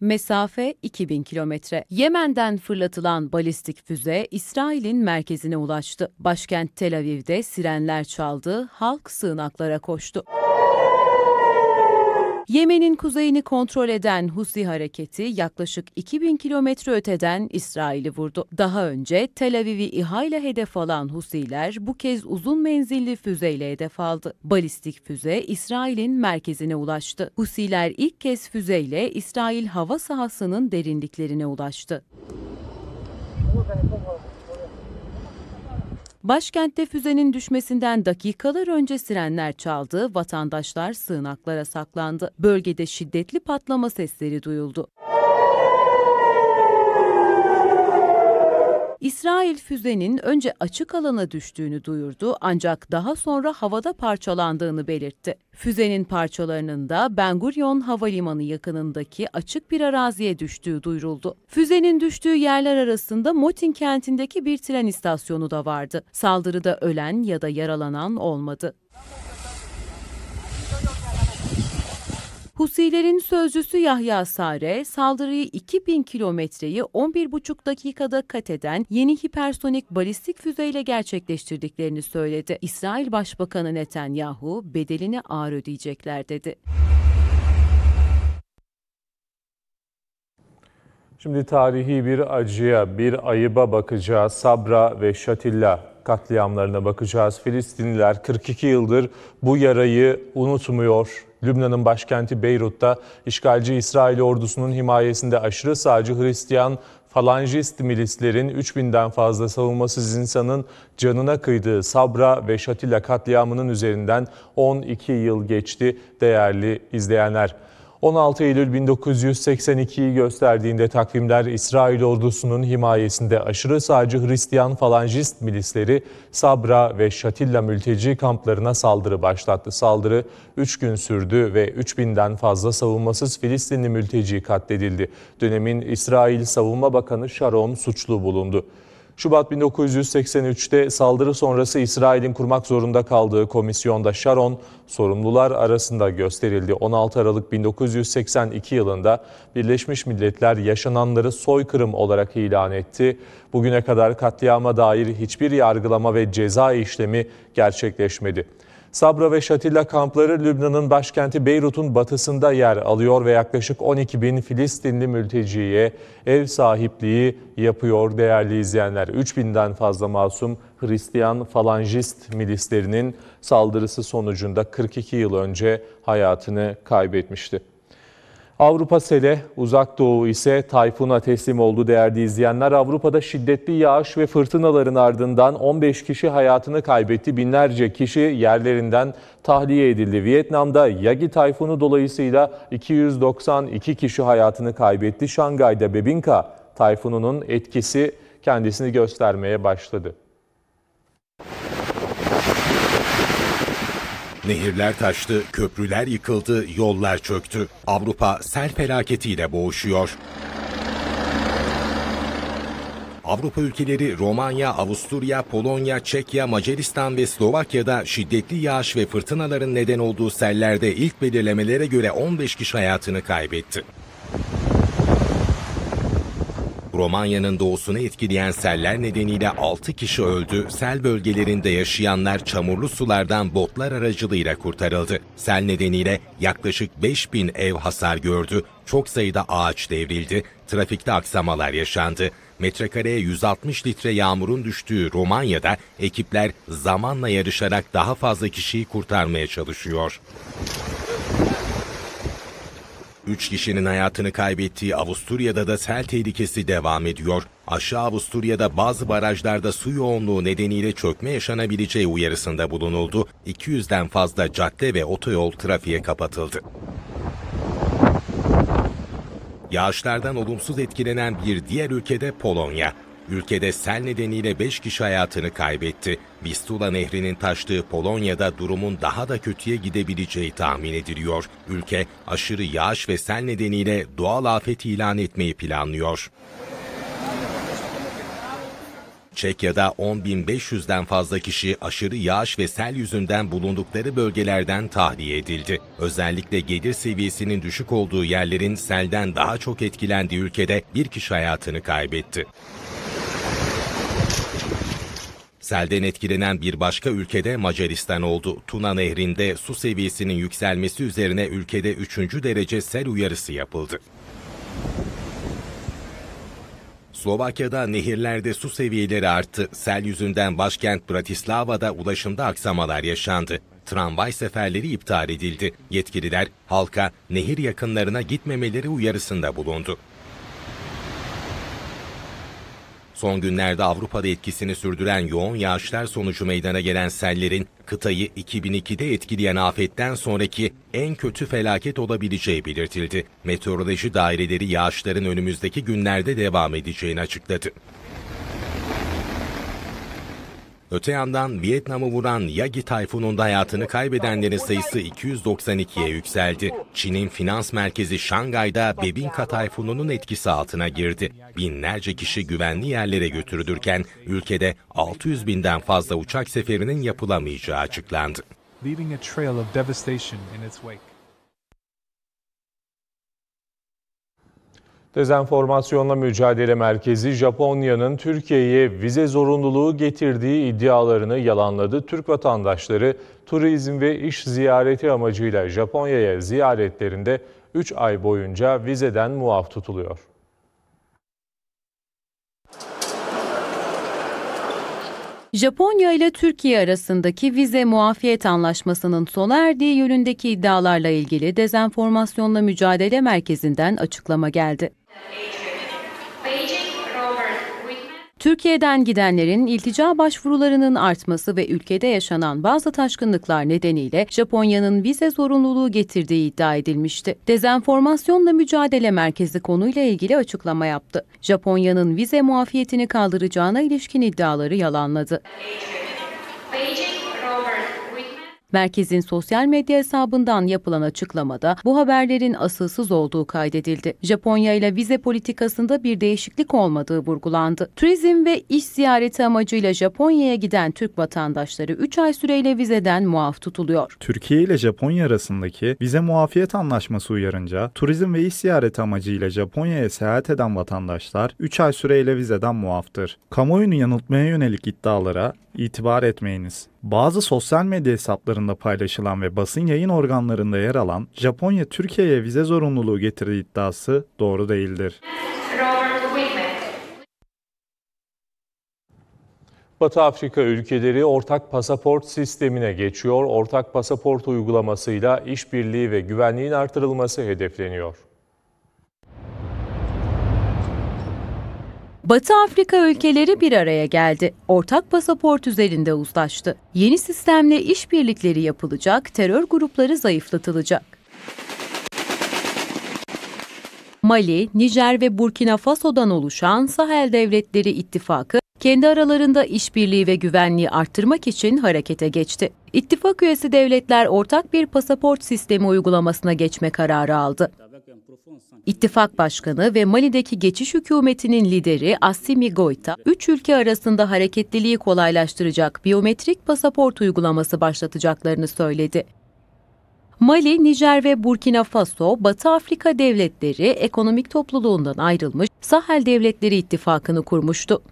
Mesafe 2000 kilometre. Yemen'den fırlatılan balistik füze İsrail'in merkezine ulaştı. Başkent Tel Aviv'de sirenler çaldı, halk sığınaklara koştu. Yemen'in kuzeyini kontrol eden Husi hareketi yaklaşık 2000 kilometre öteden İsrail'i vurdu. Daha önce Tel Aviv'i İHA hedef alan Husiler bu kez uzun menzilli füzeyle hedef aldı. Balistik füze İsrail'in merkezine ulaştı. Husiler ilk kez füzeyle İsrail hava sahasının derinliklerine ulaştı. Başkentte füzenin düşmesinden dakikalar önce sirenler çaldı, vatandaşlar sığınaklara saklandı. Bölgede şiddetli patlama sesleri duyuldu. İsrail füzenin önce açık alana düştüğünü duyurdu ancak daha sonra havada parçalandığını belirtti. Füzenin parçalarının da Ben Gurion Havalimanı yakınındaki açık bir araziye düştüğü duyuruldu. Füzenin düştüğü yerler arasında Motin kentindeki bir tren istasyonu da vardı. Saldırıda ölen ya da yaralanan olmadı. Husilerin sözcüsü Yahya Sare, saldırıyı 2000 kilometreyi 11,5 dakikada kat eden yeni hipersonik balistik füzeyle gerçekleştirdiklerini söyledi. İsrail Başbakanı Netanyahu bedelini ağır ödeyecekler dedi. Şimdi tarihi bir acıya, bir ayıba bakacağız. Sabra ve Şatilla katliamlarına bakacağız. Filistinliler 42 yıldır bu yarayı unutmuyor. Lübnan'ın başkenti Beyrut'ta işgalci İsrail ordusunun himayesinde aşırı sağcı Hristiyan Falangist milislerin 3000'den fazla savunmasız insanın canına kıydığı Sabra ve Şatila katliamının üzerinden 12 yıl geçti değerli izleyenler. 16 Eylül 1982'yi gösterdiğinde takvimler İsrail ordusunun himayesinde aşırı sağcı Hristiyan falancist milisleri Sabra ve Şatilla mülteci kamplarına saldırı başlattı. Saldırı 3 gün sürdü ve 3000'den fazla savunmasız Filistinli mülteci katledildi. Dönemin İsrail Savunma Bakanı Sharon suçlu bulundu. Şubat 1983'te saldırı sonrası İsrail'in kurmak zorunda kaldığı komisyonda Sharon sorumlular arasında gösterildi. 16 Aralık 1982 yılında Birleşmiş Milletler yaşananları soykırım olarak ilan etti. Bugüne kadar katliama dair hiçbir yargılama ve ceza işlemi gerçekleşmedi. Sabra ve Şatilla kampları Lübnan'ın başkenti Beyrut'un batısında yer alıyor ve yaklaşık 12 bin Filistinli mülteciye ev sahipliği yapıyor değerli izleyenler. 3 binden fazla masum Hristiyan Falangist milislerinin saldırısı sonucunda 42 yıl önce hayatını kaybetmişti. Avrupa sele, uzak doğu ise tayfuna teslim oldu değerli izleyenler. Avrupa'da şiddetli yağış ve fırtınaların ardından 15 kişi hayatını kaybetti. Binlerce kişi yerlerinden tahliye edildi. Vietnam'da Yagi tayfunu dolayısıyla 292 kişi hayatını kaybetti. Şangay'da Bebinka tayfununun etkisi kendisini göstermeye başladı. Nehirler taştı, köprüler yıkıldı, yollar çöktü. Avrupa sel felaketiyle boğuşuyor. Avrupa ülkeleri Romanya, Avusturya, Polonya, Çekya, Macaristan ve Slovakya'da şiddetli yağış ve fırtınaların neden olduğu sellerde ilk belirlemelere göre 15 kişi hayatını kaybetti. Romanya'nın doğusunu etkileyen seller nedeniyle 6 kişi öldü, sel bölgelerinde yaşayanlar çamurlu sulardan botlar aracılığıyla kurtarıldı. Sel nedeniyle yaklaşık 5000 ev hasar gördü, çok sayıda ağaç devrildi, trafikte aksamalar yaşandı. Metrekareye 160 litre yağmurun düştüğü Romanya'da ekipler zamanla yarışarak daha fazla kişiyi kurtarmaya çalışıyor. 3 kişinin hayatını kaybettiği Avusturya'da da sel tehlikesi devam ediyor. Aşağı Avusturya'da bazı barajlarda su yoğunluğu nedeniyle çökme yaşanabileceği uyarısında bulunuldu. 200'den fazla cadde ve otoyol trafiğe kapatıldı. Yağışlardan olumsuz etkilenen bir diğer ülkede Polonya. Ülkede sel nedeniyle 5 kişi hayatını kaybetti. Vistula Nehri'nin taştığı Polonya'da durumun daha da kötüye gidebileceği tahmin ediliyor. Ülke aşırı yağış ve sel nedeniyle doğal afet ilan etmeyi planlıyor. Çekya'da 10.500'den fazla kişi aşırı yağış ve sel yüzünden bulundukları bölgelerden tahliye edildi. Özellikle gelir seviyesinin düşük olduğu yerlerin selden daha çok etkilendiği ülkede bir kişi hayatını kaybetti. Selden etkilenen bir başka ülkede Macaristan oldu. Tuna Nehri'nde su seviyesinin yükselmesi üzerine ülkede 3. derece sel uyarısı yapıldı. Slovakya'da nehirlerde su seviyeleri arttı. Sel yüzünden başkent Bratislava'da ulaşımda aksamalar yaşandı. Tramvay seferleri iptal edildi. Yetkililer halka nehir yakınlarına gitmemeleri uyarısında bulundu. Son günlerde Avrupa'da etkisini sürdüren yoğun yağışlar sonucu meydana gelen sellerin kıtayı 2002'de etkileyen afetten sonraki en kötü felaket olabileceği belirtildi. Meteoroloji daireleri yağışların önümüzdeki günlerde devam edeceğini açıkladı. Öte yandan Vietnam'ı vuran Yagi tayfununda hayatını kaybedenlerin sayısı 292'ye yükseldi. Çin'in finans merkezi Şangay'da Bebinka tayfununun etkisi altına girdi. Binlerce kişi güvenli yerlere götürülürken ülkede 600 binden fazla uçak seferinin yapılamayacağı açıklandı. leaving a trail of devastation in its wake. Dezenformasyonla Mücadele Merkezi Japonya'nın Türkiye'ye vize zorunluluğu getirdiği iddialarını yalanladı. Türk vatandaşları turizm ve iş ziyareti amacıyla Japonya'ya ziyaretlerinde 3 ay boyunca vizeden muaf tutuluyor. Japonya ile Türkiye arasındaki vize muafiyet anlaşmasının sona erdiği yönündeki iddialarla ilgili Dezenformasyonla Mücadele Merkezi'nden açıklama geldi. Türkiye'den gidenlerin iltica başvurularının artması ve ülkede yaşanan bazı taşkınlıklar nedeniyle Japonya'nın vize zorunluluğu getirdiği iddia edilmişti. Dezenformasyonla Mücadele Merkezi konuyla ilgili açıklama yaptı. Japonya'nın vize muafiyetini kaldıracağına ilişkin iddiaları yalanladı. Beijing. Merkezin sosyal medya hesabından yapılan açıklamada bu haberlerin asılsız olduğu kaydedildi. Japonya ile vize politikasında bir değişiklik olmadığı vurgulandı. Turizm ve iş ziyareti amacıyla Japonya'ya giden Türk vatandaşları 3 ay süreyle vizeden muaf tutuluyor. Türkiye ile Japonya arasındaki vize muafiyet anlaşması uyarınca turizm ve iş ziyareti amacıyla Japonya'ya seyahat eden vatandaşlar 3 ay süreyle vizeden muaftır. Kamuoyunu yanıltmaya yönelik iddialara itibar etmeyiniz. Bazı sosyal medya hesaplarında paylaşılan ve basın yayın organlarında yer alan Japonya Türkiye'ye vize zorunluluğu getirdiği iddiası doğru değildir. Batı Afrika ülkeleri ortak pasaport sistemine geçiyor. Ortak pasaport uygulamasıyla işbirliği ve güvenliğin artırılması hedefleniyor. Batı Afrika ülkeleri bir araya geldi. Ortak pasaport üzerinde uzlaştı. Yeni sistemle işbirlikleri yapılacak, terör grupları zayıflatılacak. Mali, Nijer ve Burkina Faso'dan oluşan Sahel Devletleri İttifakı kendi aralarında işbirliği ve güvenliği arttırmak için harekete geçti. İttifak üyesi devletler ortak bir pasaport sistemi uygulamasına geçme kararı aldı. İttifak Başkanı ve Mali'deki geçiş hükümetinin lideri Assimi Goita, üç ülke arasında hareketliliği kolaylaştıracak biyometrik pasaport uygulaması başlatacaklarını söyledi. Mali, Nijer ve Burkina Faso, Batı Afrika devletleri ekonomik topluluğundan ayrılmış Sahel Devletleri ittifakını kurmuştu.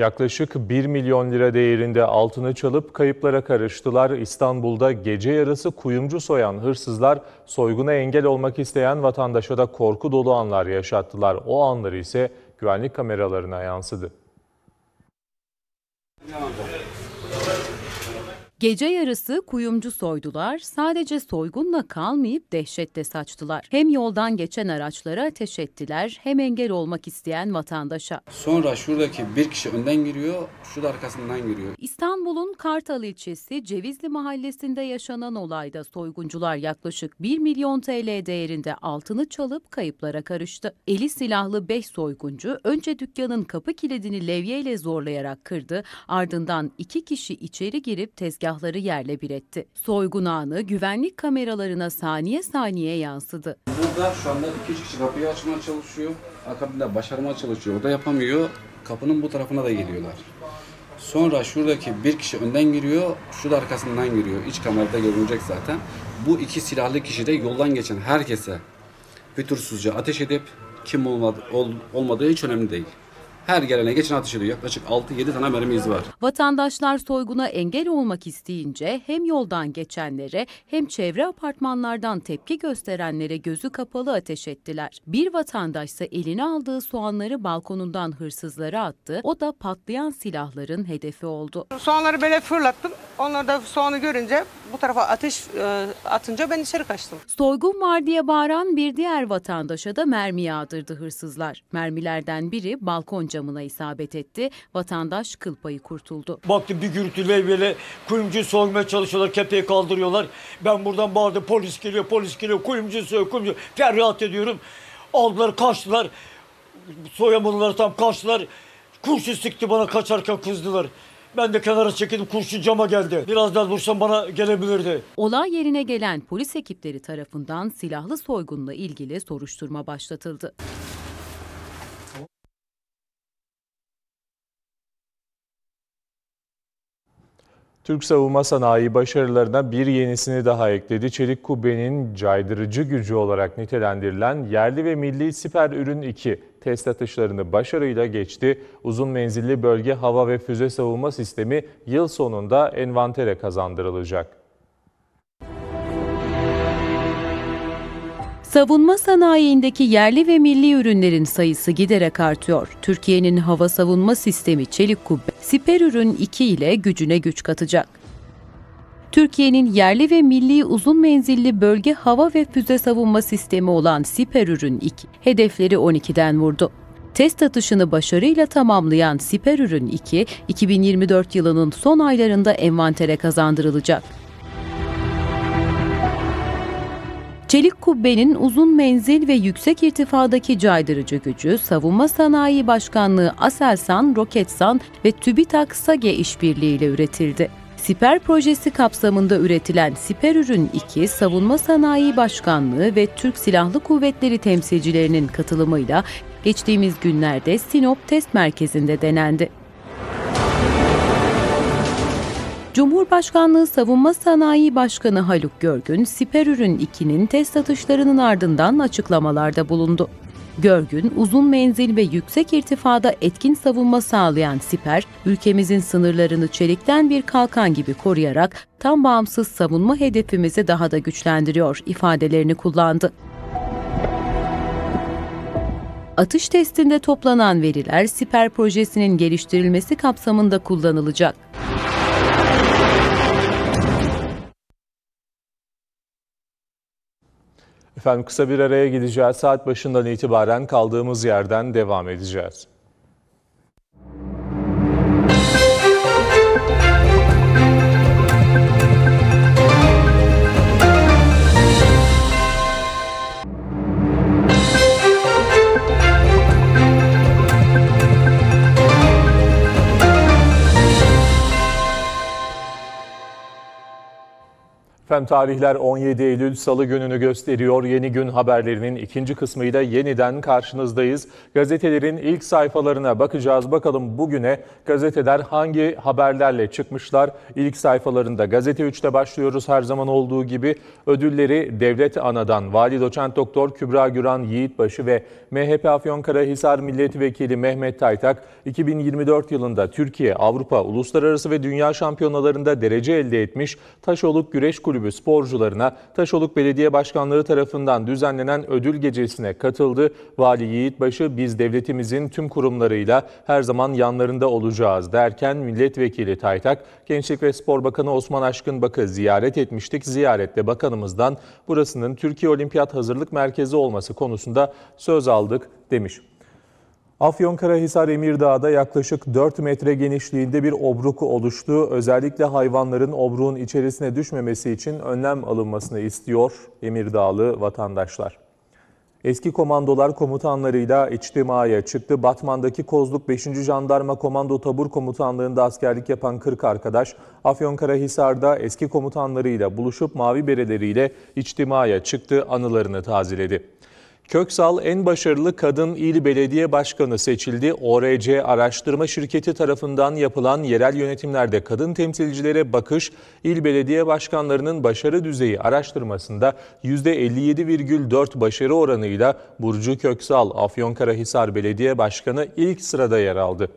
Yaklaşık 1 milyon lira değerinde altını çalıp kayıplara karıştılar. İstanbul'da gece yarısı kuyumcu soyan hırsızlar soyguna engel olmak isteyen vatandaşa da korku dolu anlar yaşattılar. O anları ise güvenlik kameralarına yansıdı. Evet. Gece yarısı kuyumcu soydular, sadece soygunla kalmayıp dehşette saçtılar. Hem yoldan geçen araçlara ateş ettiler hem engel olmak isteyen vatandaşa. Sonra şuradaki bir kişi önden giriyor, şu da arkasından giriyor. İstanbul'un Kartal ilçesi Cevizli mahallesinde yaşanan olayda soyguncular yaklaşık 1 milyon TL değerinde altını çalıp kayıplara karıştı. Eli silahlı 5 soyguncu önce dükkanın kapı kilidini levyeyle zorlayarak kırdı, ardından iki kişi içeri girip tezgah silahları yerle bir etti. Soygun anı güvenlik kameralarına saniye saniye yansıdı. Burada şu anda iki kişi kapıyı açmaya çalışıyor. Akabinde başarmaya çalışıyor. O da yapamıyor. Kapının bu tarafına da geliyorlar. Sonra şuradaki bir kişi önden giriyor, şu da arkasından giriyor. İç kamerada görünecek zaten. Bu iki silahlı kişi de yoldan geçen herkese fütursuzca ateş edip kim olmadı, ol, olmadığı hiç önemli değil her gelene geçen ateş ediyor. Yaklaşık 6-7 tane mermi izi var. Vatandaşlar soyguna engel olmak isteyince hem yoldan geçenlere hem çevre apartmanlardan tepki gösterenlere gözü kapalı ateş ettiler. Bir vatandaş ise eline aldığı soğanları balkonundan hırsızlara attı. O da patlayan silahların hedefi oldu. Soğanları böyle fırlattım. Onlar da soğanı görünce bu tarafa ateş e, atınca ben içeri kaçtım. Soygun var diye bağıran bir diğer vatandaşa da mermi yağdırdı hırsızlar. Mermilerden biri balkon camına isabet etti. Vatandaş kıl payı kurtuldu. Baktım bir gürültü böyle kuyumcu soymaya çalışıyorlar. Kepeği kaldırıyorlar. Ben buradan bağırdım polis geliyor polis geliyor kuyumcu soyuyor kuyumcu. Ferhat ediyorum. Aldılar kaçtılar. Soyamadılar tam kaçtılar. Kurşun sıktı bana kaçarken kızdılar. Ben de kenara çekildim kurşun cama geldi. Birazdan vursam bana gelebilirdi. Olay yerine gelen polis ekipleri tarafından silahlı soygunla ilgili soruşturma başlatıldı. Türk savunma sanayi başarılarına bir yenisini daha ekledi. Çelik kubbenin caydırıcı gücü olarak nitelendirilen yerli ve milli siper ürün 2 test atışlarını başarıyla geçti. Uzun menzilli bölge hava ve füze savunma sistemi yıl sonunda envantere kazandırılacak. Savunma sanayiindeki yerli ve milli ürünlerin sayısı giderek artıyor. Türkiye'nin hava savunma sistemi Çelik Kubbe, Siper Ürün 2 ile gücüne güç katacak. Türkiye'nin yerli ve milli uzun menzilli bölge hava ve füze savunma sistemi olan Siper Ürün 2, hedefleri 12'den vurdu. Test atışını başarıyla tamamlayan Siper Ürün 2, 2024 yılının son aylarında envantere kazandırılacak. Çelik kubbenin uzun menzil ve yüksek irtifadaki caydırıcı gücü Savunma Sanayi Başkanlığı Aselsan, Roketsan ve TÜBİTAK SAGE işbirliğiyle üretildi. Siper projesi kapsamında üretilen Siper Ürün 2, Savunma Sanayi Başkanlığı ve Türk Silahlı Kuvvetleri temsilcilerinin katılımıyla geçtiğimiz günlerde Sinop Test Merkezi'nde denendi. Cumhurbaşkanlığı Savunma Sanayi Başkanı Haluk Görgün, siper ürün 2'nin test atışlarının ardından açıklamalarda bulundu. Görgün, uzun menzil ve yüksek irtifada etkin savunma sağlayan siper, ülkemizin sınırlarını çelikten bir kalkan gibi koruyarak tam bağımsız savunma hedefimizi daha da güçlendiriyor ifadelerini kullandı. Atış testinde toplanan veriler siper projesinin geliştirilmesi kapsamında kullanılacak. Efendim kısa bir araya gideceğiz. Saat başından itibaren kaldığımız yerden devam edeceğiz. Efendim tarihler 17 Eylül Salı gününü gösteriyor. Yeni gün haberlerinin ikinci kısmıyla yeniden karşınızdayız. Gazetelerin ilk sayfalarına bakacağız. Bakalım bugüne gazeteler hangi haberlerle çıkmışlar? İlk sayfalarında Gazete 3'te başlıyoruz her zaman olduğu gibi. Ödülleri Devlet Ana'dan Vali Doçent Doktor Kübra Güran Yiğitbaşı ve MHP Afyonkarahisar Milletvekili Mehmet Taytak 2024 yılında Türkiye, Avrupa, Uluslararası ve Dünya Şampiyonalarında derece elde etmiş Taşoluk Güreş Kulübü Kulübü sporcularına Taşoluk Belediye Başkanları tarafından düzenlenen ödül gecesine katıldı. Vali Yiğitbaşı biz devletimizin tüm kurumlarıyla her zaman yanlarında olacağız derken milletvekili Taytak, Gençlik ve Spor Bakanı Osman Aşkın Bak'ı ziyaret etmiştik. Ziyarette bakanımızdan burasının Türkiye Olimpiyat Hazırlık Merkezi olması konusunda söz aldık demiş. Afyonkarahisar Emirdağ'da yaklaşık 4 metre genişliğinde bir obruk oluştu. Özellikle hayvanların obruğun içerisine düşmemesi için önlem alınmasını istiyor Emirdağlı vatandaşlar. Eski komandolar komutanlarıyla içtimaya çıktı. Batman'daki Kozluk 5. Jandarma Komando Tabur Komutanlığı'nda askerlik yapan 40 arkadaş, Afyonkarahisar'da eski komutanlarıyla buluşup mavi bereleriyle içtimaya çıktı, anılarını tazeledi. Köksal en başarılı kadın il belediye başkanı seçildi. ORC araştırma şirketi tarafından yapılan yerel yönetimlerde kadın temsilcilere bakış il belediye başkanlarının başarı düzeyi araştırmasında %57,4 başarı oranıyla Burcu Köksal Afyonkarahisar Belediye Başkanı ilk sırada yer aldı.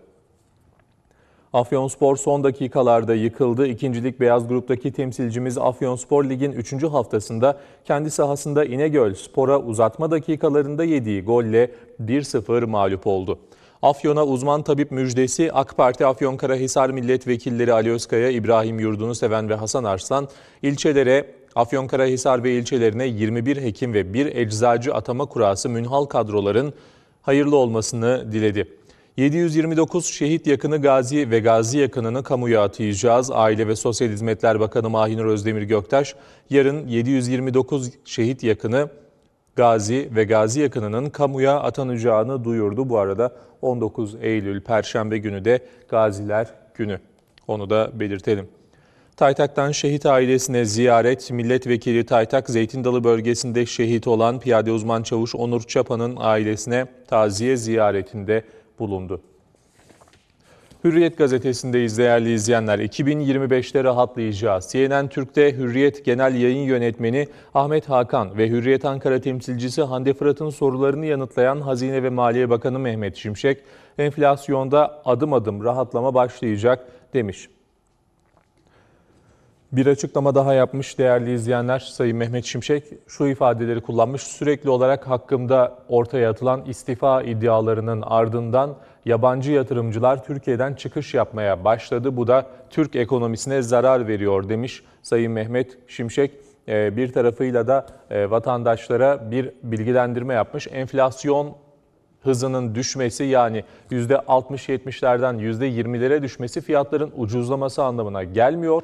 Afyonspor son dakikalarda yıkıldı. İkincilik beyaz gruptaki temsilcimiz Afyonspor Lig'in 3. haftasında kendi sahasında İnegöl Spor'a uzatma dakikalarında yediği golle 1-0 mağlup oldu. Afyon'a uzman tabip müjdesi AK Parti Afyonkarahisar milletvekilleri Ali Özkaya, İbrahim Yurdunu Seven ve Hasan Arslan ilçelere Afyonkarahisar ve ilçelerine 21 hekim ve 1 eczacı atama kurası münhal kadroların hayırlı olmasını diledi. 729 şehit yakını gazi ve gazi yakınını kamuya atayacağız. Aile ve Sosyal Hizmetler Bakanı Mahinur Özdemir Göktaş yarın 729 şehit yakını gazi ve gazi yakınının kamuya atanacağını duyurdu. Bu arada 19 Eylül Perşembe günü de Gaziler Günü. Onu da belirtelim. Taytak'tan şehit ailesine ziyaret, milletvekili Taytak Zeytindalı bölgesinde şehit olan piyade uzman çavuş Onur Çapa'nın ailesine taziye ziyaretinde bulundu. Hürriyet gazetesindeyiz değerli izleyenler. 2025'te rahatlayacağız. CNN Türk'te Hürriyet Genel Yayın Yönetmeni Ahmet Hakan ve Hürriyet Ankara temsilcisi Hande Fırat'ın sorularını yanıtlayan Hazine ve Maliye Bakanı Mehmet Şimşek, enflasyonda adım adım rahatlama başlayacak demiş. Bir açıklama daha yapmış değerli izleyenler Sayın Mehmet Şimşek şu ifadeleri kullanmış. Sürekli olarak hakkımda ortaya atılan istifa iddialarının ardından yabancı yatırımcılar Türkiye'den çıkış yapmaya başladı. Bu da Türk ekonomisine zarar veriyor demiş Sayın Mehmet Şimşek. Ee, bir tarafıyla da e, vatandaşlara bir bilgilendirme yapmış. Enflasyon hızının düşmesi yani %60-70'lerden %20'lere düşmesi fiyatların ucuzlaması anlamına gelmiyor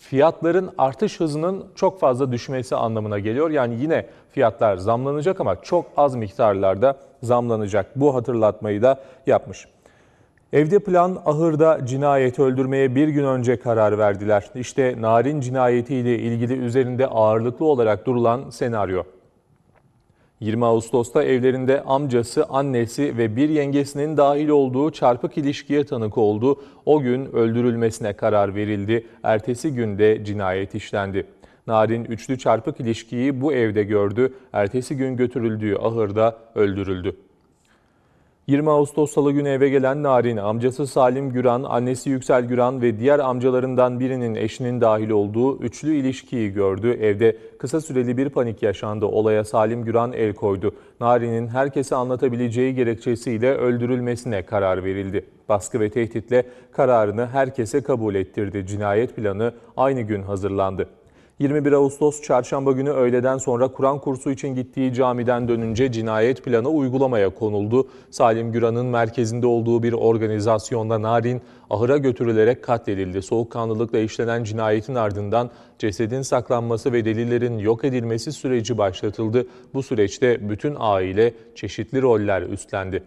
fiyatların artış hızının çok fazla düşmesi anlamına geliyor. Yani yine fiyatlar zamlanacak ama çok az miktarlarda zamlanacak. Bu hatırlatmayı da yapmış. Evde plan ahırda cinayet öldürmeye bir gün önce karar verdiler. İşte narin cinayetiyle ilgili üzerinde ağırlıklı olarak durulan senaryo. 20 Ağustos'ta evlerinde amcası, annesi ve bir yengesinin dahil olduğu çarpık ilişkiye tanık oldu. O gün öldürülmesine karar verildi. Ertesi günde cinayet işlendi. Narin üçlü çarpık ilişkiyi bu evde gördü. Ertesi gün götürüldüğü ahırda öldürüldü. 20 Ağustos Salı günü eve gelen Narin, amcası Salim Güran, annesi Yüksel Güran ve diğer amcalarından birinin eşinin dahil olduğu üçlü ilişkiyi gördü. Evde kısa süreli bir panik yaşandı. Olaya Salim Güran el koydu. Narin'in herkese anlatabileceği gerekçesiyle öldürülmesine karar verildi. Baskı ve tehditle kararını herkese kabul ettirdi. Cinayet planı aynı gün hazırlandı. 21 Ağustos çarşamba günü öğleden sonra Kur'an kursu için gittiği camiden dönünce cinayet planı uygulamaya konuldu. Salim Güran'ın merkezinde olduğu bir organizasyonda Narin ahıra götürülerek katledildi. Soğukkanlılıkla işlenen cinayetin ardından cesedin saklanması ve delillerin yok edilmesi süreci başlatıldı. Bu süreçte bütün aile çeşitli roller üstlendi.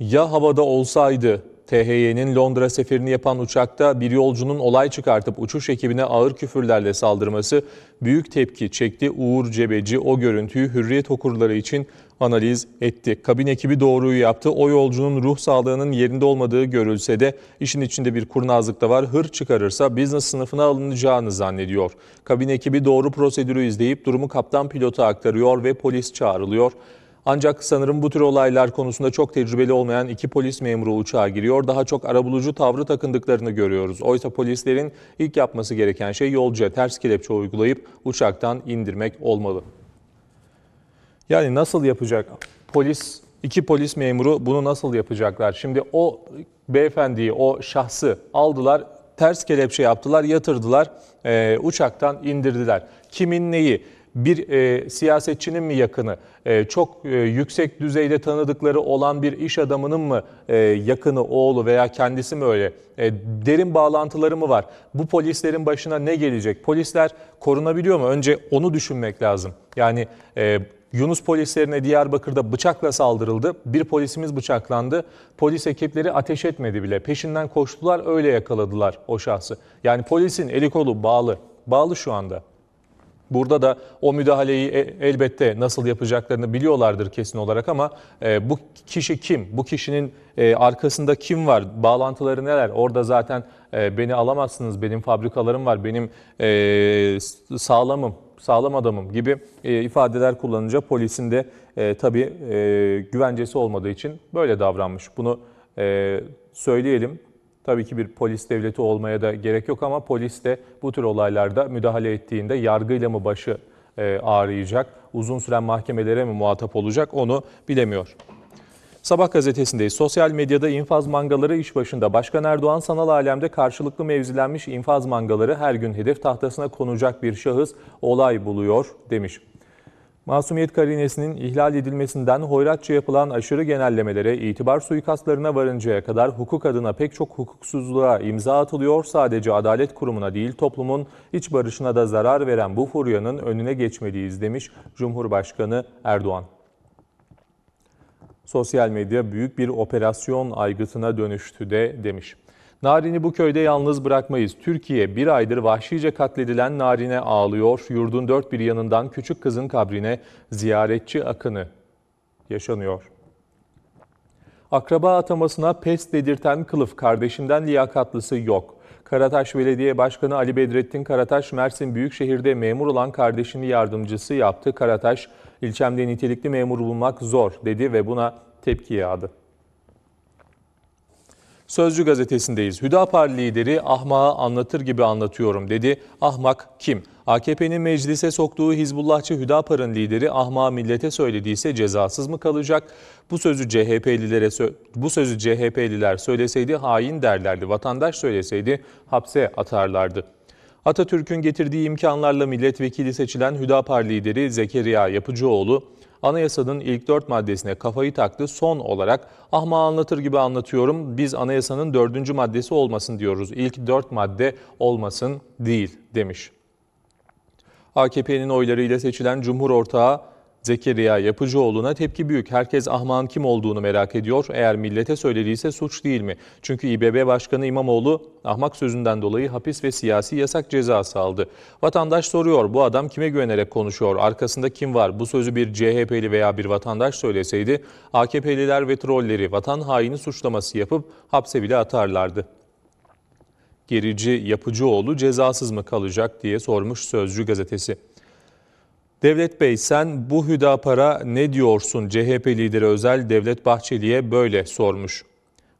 Ya havada olsaydı THY'nin Londra seferini yapan uçakta bir yolcunun olay çıkartıp uçuş ekibine ağır küfürlerle saldırması büyük tepki çekti. Uğur Cebeci o görüntüyü hürriyet okurları için analiz etti. Kabin ekibi doğruyu yaptı. O yolcunun ruh sağlığının yerinde olmadığı görülse de işin içinde bir kurnazlık da var. Hır çıkarırsa business sınıfına alınacağını zannediyor. Kabin ekibi doğru prosedürü izleyip durumu kaptan pilota aktarıyor ve polis çağrılıyor. Ancak sanırım bu tür olaylar konusunda çok tecrübeli olmayan iki polis memuru uçağa giriyor. Daha çok arabulucu tavrı takındıklarını görüyoruz. Oysa polislerin ilk yapması gereken şey yolcuya ters kelepçe uygulayıp uçaktan indirmek olmalı. Yani nasıl yapacak? Polis, iki polis memuru bunu nasıl yapacaklar? Şimdi o beyefendiyi, o şahsı aldılar, ters kelepçe yaptılar, yatırdılar, e, uçaktan indirdiler. Kimin neyi? bir e, siyasetçinin mi yakını, e, çok e, yüksek düzeyde tanıdıkları olan bir iş adamının mı e, yakını, oğlu veya kendisi mi öyle? E, derin bağlantıları mı var? Bu polislerin başına ne gelecek? Polisler korunabiliyor mu? Önce onu düşünmek lazım. Yani e, Yunus polislerine Diyarbakır'da bıçakla saldırıldı. Bir polisimiz bıçaklandı. Polis ekipleri ateş etmedi bile. Peşinden koştular öyle yakaladılar o şahsı. Yani polisin eli kolu bağlı. Bağlı şu anda. Burada da o müdahaleyi e, elbette nasıl yapacaklarını biliyorlardır kesin olarak ama e, bu kişi kim? Bu kişinin e, arkasında kim var? Bağlantıları neler? Orada zaten beni alamazsınız, benim fabrikalarım var, benim sağlamım, sağlam adamım gibi ifadeler kullanınca polisin de tabii güvencesi olmadığı için böyle davranmış. Bunu söyleyelim. Tabii ki bir polis devleti olmaya da gerek yok ama polis de bu tür olaylarda müdahale ettiğinde yargıyla mı başı e, ağrıyacak, uzun süren mahkemelere mi muhatap olacak onu bilemiyor. Sabah gazetesindeyiz. Sosyal medyada infaz mangaları iş başında. Başkan Erdoğan sanal alemde karşılıklı mevzilenmiş infaz mangaları her gün hedef tahtasına konacak bir şahıs olay buluyor demiş. Masumiyet karinesinin ihlal edilmesinden hoyratça yapılan aşırı genellemelere, itibar suikastlarına varıncaya kadar hukuk adına pek çok hukuksuzluğa imza atılıyor. Sadece adalet kurumuna değil toplumun iç barışına da zarar veren bu furyanın önüne geçmeliyiz demiş Cumhurbaşkanı Erdoğan. Sosyal medya büyük bir operasyon aygıtına dönüştü de demiş. Narin'i bu köyde yalnız bırakmayız. Türkiye bir aydır vahşice katledilen Narin'e ağlıyor. Yurdun dört bir yanından küçük kızın kabrine ziyaretçi akını yaşanıyor. Akraba atamasına pes dedirten kılıf kardeşimden liyakatlısı yok. Karataş Belediye Başkanı Ali Bedrettin Karataş, Mersin Büyükşehir'de memur olan kardeşini yardımcısı yaptı. Karataş, ilçemde nitelikli memur bulmak zor dedi ve buna tepki yağdı. Sözcü gazetesindeyiz. Hüdapar lideri ahmağı anlatır gibi anlatıyorum dedi. Ahmak kim? AKP'nin meclise soktuğu Hizbullahçı Hüdapar'ın lideri ahmağı millete söylediyse cezasız mı kalacak? Bu sözü CHP'lilere bu sözü CHP'liler söyleseydi hain derlerdi. Vatandaş söyleseydi hapse atarlardı. Atatürk'ün getirdiği imkanlarla milletvekili seçilen Hüdapar lideri Zekeriya Yapıcıoğlu anayasanın ilk dört maddesine kafayı taktı. Son olarak ahma anlatır gibi anlatıyorum. Biz anayasanın dördüncü maddesi olmasın diyoruz. İlk dört madde olmasın değil demiş. AKP'nin oylarıyla seçilen Cumhur Ortağı Zekeriya Yapıcıoğlu'na tepki büyük. Herkes Ahma'n kim olduğunu merak ediyor. Eğer millete söylediyse suç değil mi? Çünkü İBB Başkanı İmamoğlu ahmak sözünden dolayı hapis ve siyasi yasak cezası aldı. Vatandaş soruyor bu adam kime güvenerek konuşuyor? Arkasında kim var? Bu sözü bir CHP'li veya bir vatandaş söyleseydi AKP'liler ve trolleri vatan haini suçlaması yapıp hapse bile atarlardı gerici Yapıcıoğlu cezasız mı kalacak diye sormuş Sözcü gazetesi. Devlet Bey sen bu Hüdapar'a ne diyorsun CHP lideri Özel Devlet Bahçeli'ye böyle sormuş.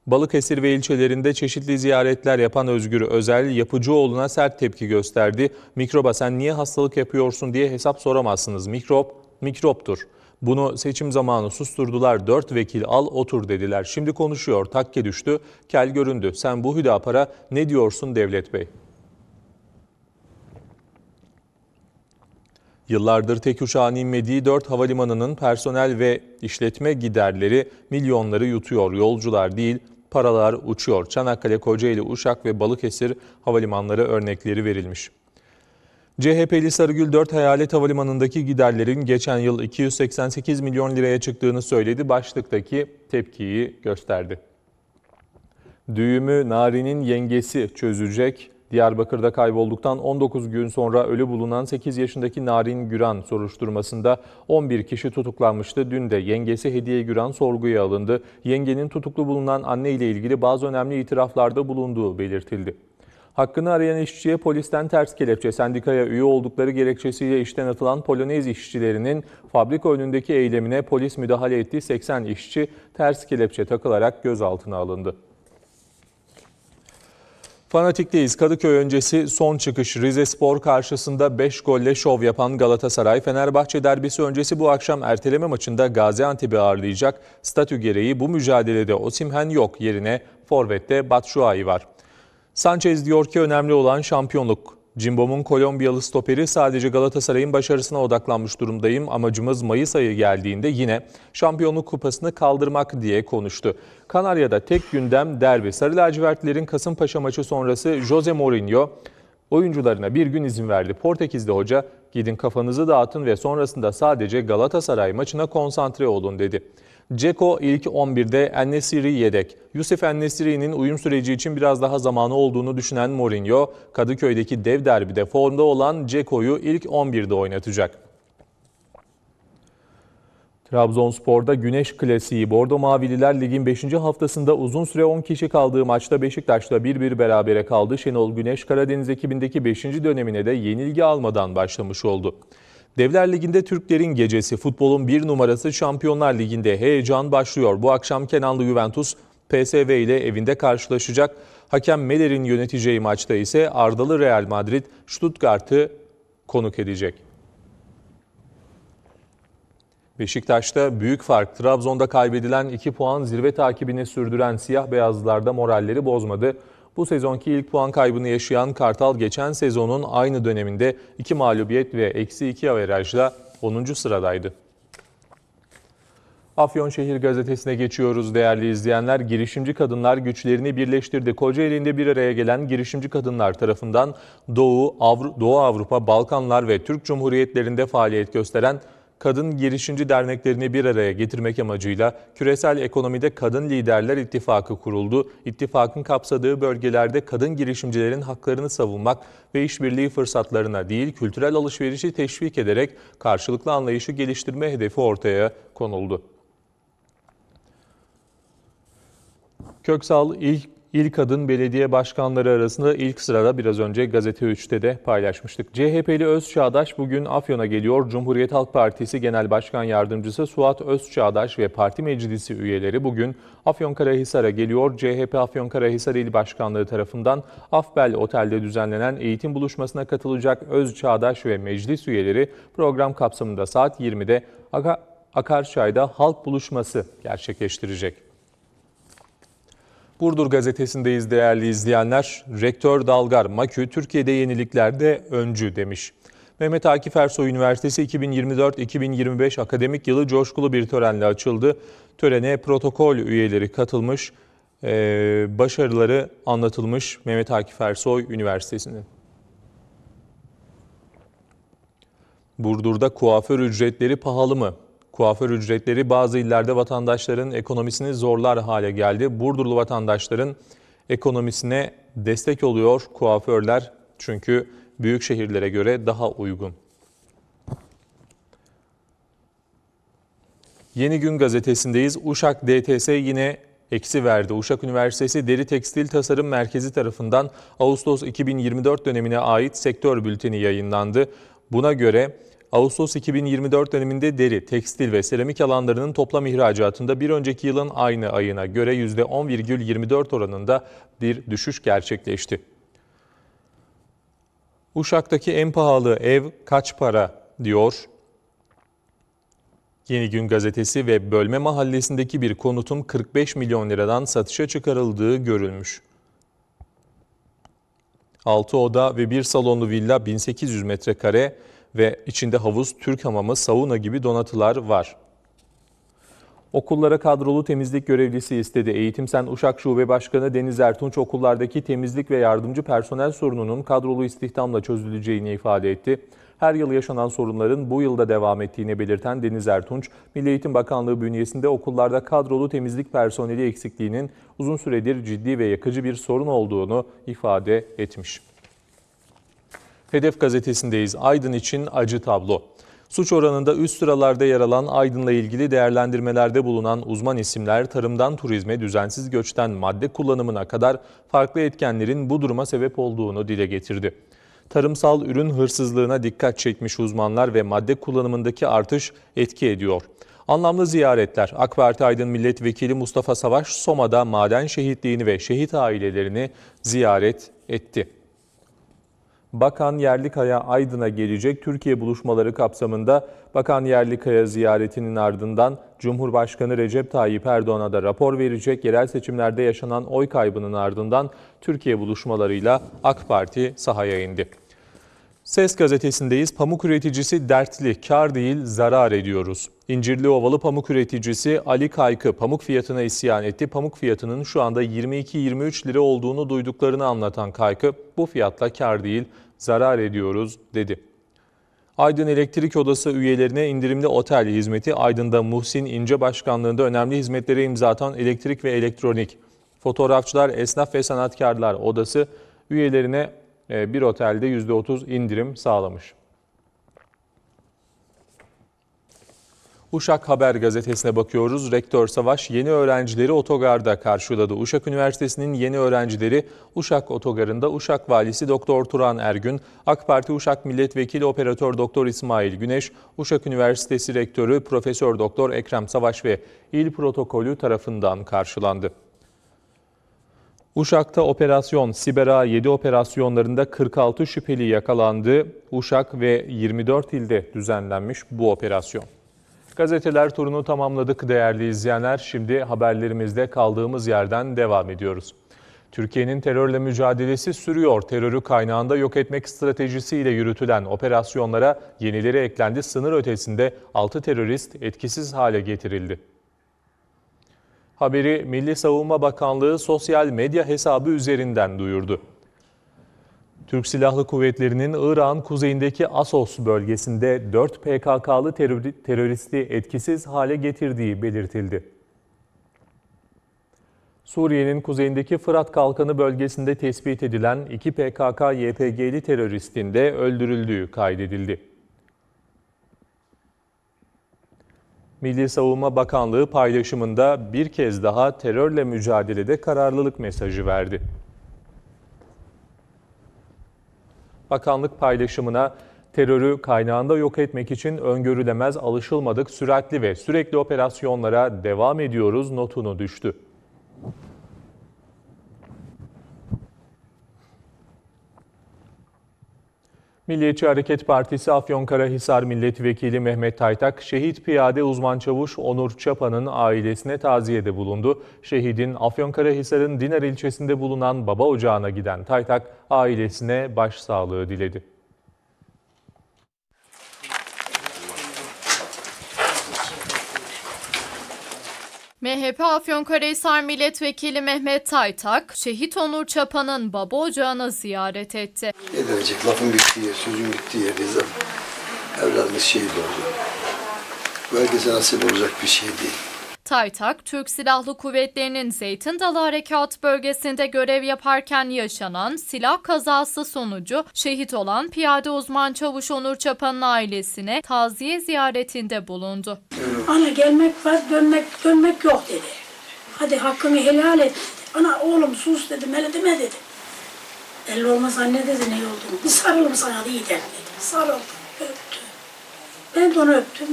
Balıkesir ve ilçelerinde çeşitli ziyaretler yapan Özgür Özel, Yapıcıoğlu'na sert tepki gösterdi. Mikroba sen niye hastalık yapıyorsun diye hesap soramazsınız. Mikrop, mikroptur. Bunu seçim zamanı susturdular, dört vekil al otur dediler. Şimdi konuşuyor, takke düştü, kel göründü. Sen bu Hüdapar'a ne diyorsun Devlet Bey?'' Yıllardır tek uçağın inmediği 4 havalimanının personel ve işletme giderleri milyonları yutuyor. Yolcular değil, paralar uçuyor. Çanakkale, Kocaeli, Uşak ve Balıkesir havalimanları örnekleri verilmiş. CHP'li Sarıgül 4 Hayalet Havalimanı'ndaki giderlerin geçen yıl 288 milyon liraya çıktığını söyledi. Başlıktaki tepkiyi gösterdi. Düğümü Nari'nin yengesi çözecek Diyarbakır'da kaybolduktan 19 gün sonra ölü bulunan 8 yaşındaki Narin Güran soruşturmasında 11 kişi tutuklanmıştı. Dün de yengesi Hediye Güran sorguya alındı. Yengenin tutuklu bulunan anne ile ilgili bazı önemli itiraflarda bulunduğu belirtildi. Hakkını arayan işçiye polisten ters kelepçe sendikaya üye oldukları gerekçesiyle işten atılan Polonez işçilerinin fabrika önündeki eylemine polis müdahale etti. 80 işçi ters kelepçe takılarak gözaltına alındı. Fanatikteyiz. Kadıköy öncesi son çıkış Rize Spor karşısında 5 golle şov yapan Galatasaray Fenerbahçe derbisi öncesi bu akşam erteleme maçında Gaziantep'i ağırlayacak. Statü gereği bu mücadelede Osimhen yok yerine Forvet'te Batshuayi var. Sanchez diyor ki önemli olan şampiyonluk. Cimbom'un Kolombiyalı stoperi sadece Galatasaray'ın başarısına odaklanmış durumdayım. Amacımız Mayıs ayı geldiğinde yine şampiyonluk kupasını kaldırmak diye konuştu. Kanarya'da tek gündem derbi. Sarı lacivertlerin Kasımpaşa maçı sonrası Jose Mourinho oyuncularına bir gün izin verdi. Portekizli hoca gidin kafanızı dağıtın ve sonrasında sadece Galatasaray maçına konsantre olun dedi. Ceko ilk 11'de Ennesiri yedek. Yusuf Ennesiri'nin uyum süreci için biraz daha zamanı olduğunu düşünen Mourinho, Kadıköy'deki dev derbide formda olan Ceko'yu ilk 11'de oynatacak. Trabzonspor'da Güneş Klasiği Bordo Mavililer Lig'in 5. haftasında uzun süre 10 kişi kaldığı maçta Beşiktaş'la 1-1 berabere kaldı. Şenol Güneş Karadeniz ekibindeki 5. dönemine de yenilgi almadan başlamış oldu. Devler Ligi'nde Türklerin gecesi futbolun bir numarası Şampiyonlar Ligi'nde heyecan başlıyor. Bu akşam Kenanlı Juventus PSV ile evinde karşılaşacak. Hakem Meler'in yöneteceği maçta ise Ardalı Real Madrid Stuttgart'ı konuk edecek. Beşiktaş'ta büyük fark Trabzon'da kaybedilen 2 puan zirve takibini sürdüren siyah beyazlılarda moralleri bozmadı. Bu sezonki ilk puan kaybını yaşayan Kartal geçen sezonun aynı döneminde 2 mağlubiyet ve eksi 2 averajla 10. sıradaydı. Afyonşehir gazetesine geçiyoruz değerli izleyenler. Girişimci kadınlar güçlerini birleştirdi. Kocaeli'nde bir araya gelen girişimci kadınlar tarafından Doğu, Avru Doğu Avrupa, Balkanlar ve Türk Cumhuriyetlerinde faaliyet gösteren kadın girişimci derneklerini bir araya getirmek amacıyla küresel ekonomide Kadın Liderler İttifakı kuruldu. İttifakın kapsadığı bölgelerde kadın girişimcilerin haklarını savunmak ve işbirliği fırsatlarına değil kültürel alışverişi teşvik ederek karşılıklı anlayışı geliştirme hedefi ortaya konuldu. Köksal ilk İlk kadın belediye başkanları arasında ilk sırada biraz önce Gazete 3'te de paylaşmıştık. CHP'li Öz Çağdaş bugün Afyon'a geliyor. Cumhuriyet Halk Partisi Genel Başkan Yardımcısı Suat Öz Çağdaş ve parti meclisi üyeleri bugün Afyonkarahisar'a geliyor. CHP Afyonkarahisar İl Başkanlığı tarafından Afbel Otel'de düzenlenen eğitim buluşmasına katılacak Öz Çağdaş ve meclis üyeleri program kapsamında saat 20'de Akarçay'da halk buluşması gerçekleştirecek. Burdur gazetesindeyiz değerli izleyenler. Rektör Dalgar Makü Türkiye'de yeniliklerde öncü demiş. Mehmet Akif Ersoy Üniversitesi 2024-2025 akademik yılı coşkulu bir törenle açıldı. Törene protokol üyeleri katılmış, başarıları anlatılmış Mehmet Akif Ersoy Üniversitesi'nin. Burdur'da kuaför ücretleri pahalı mı? Kuaför ücretleri bazı illerde vatandaşların ekonomisini zorlar hale geldi. Burdurlu vatandaşların ekonomisine destek oluyor kuaförler çünkü büyük şehirlere göre daha uygun. Yeni Gün gazetesindeyiz. Uşak DTS yine eksi verdi. Uşak Üniversitesi Deri Tekstil Tasarım Merkezi tarafından Ağustos 2024 dönemine ait sektör bülteni yayınlandı. Buna göre Ağustos 2024 döneminde deri, tekstil ve seramik alanlarının toplam ihracatında bir önceki yılın aynı ayına göre %10,24 oranında bir düşüş gerçekleşti. Uşak'taki en pahalı ev kaç para diyor Yeni Gün gazetesi ve Bölme Mahallesi'ndeki bir konutun 45 milyon liradan satışa çıkarıldığı görülmüş. 6 oda ve 1 salonlu villa 1800 metrekare ve içinde havuz, Türk hamamı, sauna gibi donatılar var. Okullara kadrolu temizlik görevlisi istedi. Eğitim Sen Uşak Şube Başkanı Deniz Ertunç okullardaki temizlik ve yardımcı personel sorununun kadrolu istihdamla çözüleceğini ifade etti. Her yıl yaşanan sorunların bu yılda devam ettiğini belirten Deniz Ertunç, Milli Eğitim Bakanlığı bünyesinde okullarda kadrolu temizlik personeli eksikliğinin uzun süredir ciddi ve yakıcı bir sorun olduğunu ifade etmiş. Hedef gazetesindeyiz. Aydın için acı tablo. Suç oranında üst sıralarda yer alan Aydın'la ilgili değerlendirmelerde bulunan uzman isimler tarımdan turizme, düzensiz göçten madde kullanımına kadar farklı etkenlerin bu duruma sebep olduğunu dile getirdi. Tarımsal ürün hırsızlığına dikkat çekmiş uzmanlar ve madde kullanımındaki artış etki ediyor. Anlamlı ziyaretler. AK Parti Aydın Milletvekili Mustafa Savaş Soma'da maden şehitliğini ve şehit ailelerini ziyaret etti. Bakan Yerlikaya Aydın'a gelecek. Türkiye buluşmaları kapsamında Bakan Yerlikaya ziyaretinin ardından Cumhurbaşkanı Recep Tayyip Erdoğan'a da rapor verecek. Yerel seçimlerde yaşanan oy kaybının ardından Türkiye buluşmalarıyla AK Parti sahaya indi. Ses gazetesindeyiz. Pamuk üreticisi dertli, kar değil zarar ediyoruz. İncirli Ovalı pamuk üreticisi Ali Kaykı pamuk fiyatına isyan etti. Pamuk fiyatının şu anda 22-23 lira olduğunu duyduklarını anlatan Kaykı, bu fiyatla kar değil zarar ediyoruz dedi. Aydın Elektrik Odası üyelerine indirimli otel hizmeti Aydın'da Muhsin İnce başkanlığında önemli hizmetlere imza atan elektrik ve elektronik. Fotoğrafçılar, esnaf ve sanatkarlar odası üyelerine ee, bir otelde %30 indirim sağlamış. Uşak Haber gazetesine bakıyoruz. Rektör Savaş yeni öğrencileri otogarda karşıladı. Uşak Üniversitesi'nin yeni öğrencileri Uşak Otogarı'nda Uşak Valisi Doktor Turan Ergün, AK Parti Uşak Milletvekili Operatör Doktor İsmail Güneş, Uşak Üniversitesi Rektörü Profesör Doktor Ekrem Savaş ve İl Protokolü tarafından karşılandı. Uşak'ta operasyon Sibera 7 operasyonlarında 46 şüpheli yakalandı. Uşak ve 24 ilde düzenlenmiş bu operasyon. Gazeteler turunu tamamladık değerli izleyenler. Şimdi haberlerimizde kaldığımız yerden devam ediyoruz. Türkiye'nin terörle mücadelesi sürüyor. Terörü kaynağında yok etmek stratejisiyle yürütülen operasyonlara yenileri eklendi. Sınır ötesinde 6 terörist etkisiz hale getirildi. Haberi Milli Savunma Bakanlığı sosyal medya hesabı üzerinden duyurdu. Türk Silahlı Kuvvetleri'nin İran kuzeyindeki Asos bölgesinde 4 PKK'lı teröristi etkisiz hale getirdiği belirtildi. Suriye'nin kuzeyindeki Fırat Kalkanı bölgesinde tespit edilen 2 PKK-YPG'li teröristin de öldürüldüğü kaydedildi. Milli Savunma Bakanlığı paylaşımında bir kez daha terörle mücadelede kararlılık mesajı verdi. Bakanlık paylaşımına terörü kaynağında yok etmek için öngörülemez, alışılmadık, süratli ve sürekli operasyonlara devam ediyoruz notunu düştü. Milliyetçi Hareket Partisi Afyonkarahisar Milletvekili Mehmet Taytak, şehit piyade uzman çavuş Onur Çapa'nın ailesine taziyede bulundu. Şehidin Afyonkarahisar'ın Dinar ilçesinde bulunan baba ocağına giden Taytak, ailesine başsağlığı diledi. MHP Afyonkarahisar Milletvekili Mehmet Taytak, şehit Onur Çapa'nın baba ocağına ziyaret etti. Ne derecek lafın bittiği yer, sözün bittiği yerdeyiz evladımız şehit oldu. Belki nasip olacak bir şey değil. Taytak, Türk Silahlı Kuvvetleri'nin Zeytin Dalı Harekat bölgesinde görev yaparken yaşanan silah kazası sonucu şehit olan piyade uzman çavuş Onur Çapan'ın ailesine taziye ziyaretinde bulundu. Ana gelmek var, dönmek dönmek yok dedi. Hadi hakkını helal et. Ana oğlum sus dedi, hele deme dedi. Elli olmaz anne dedi ne oldu? Bir sarılım sana da iyi dedi. Sarıldım, öptü. Ben de onu öptüm.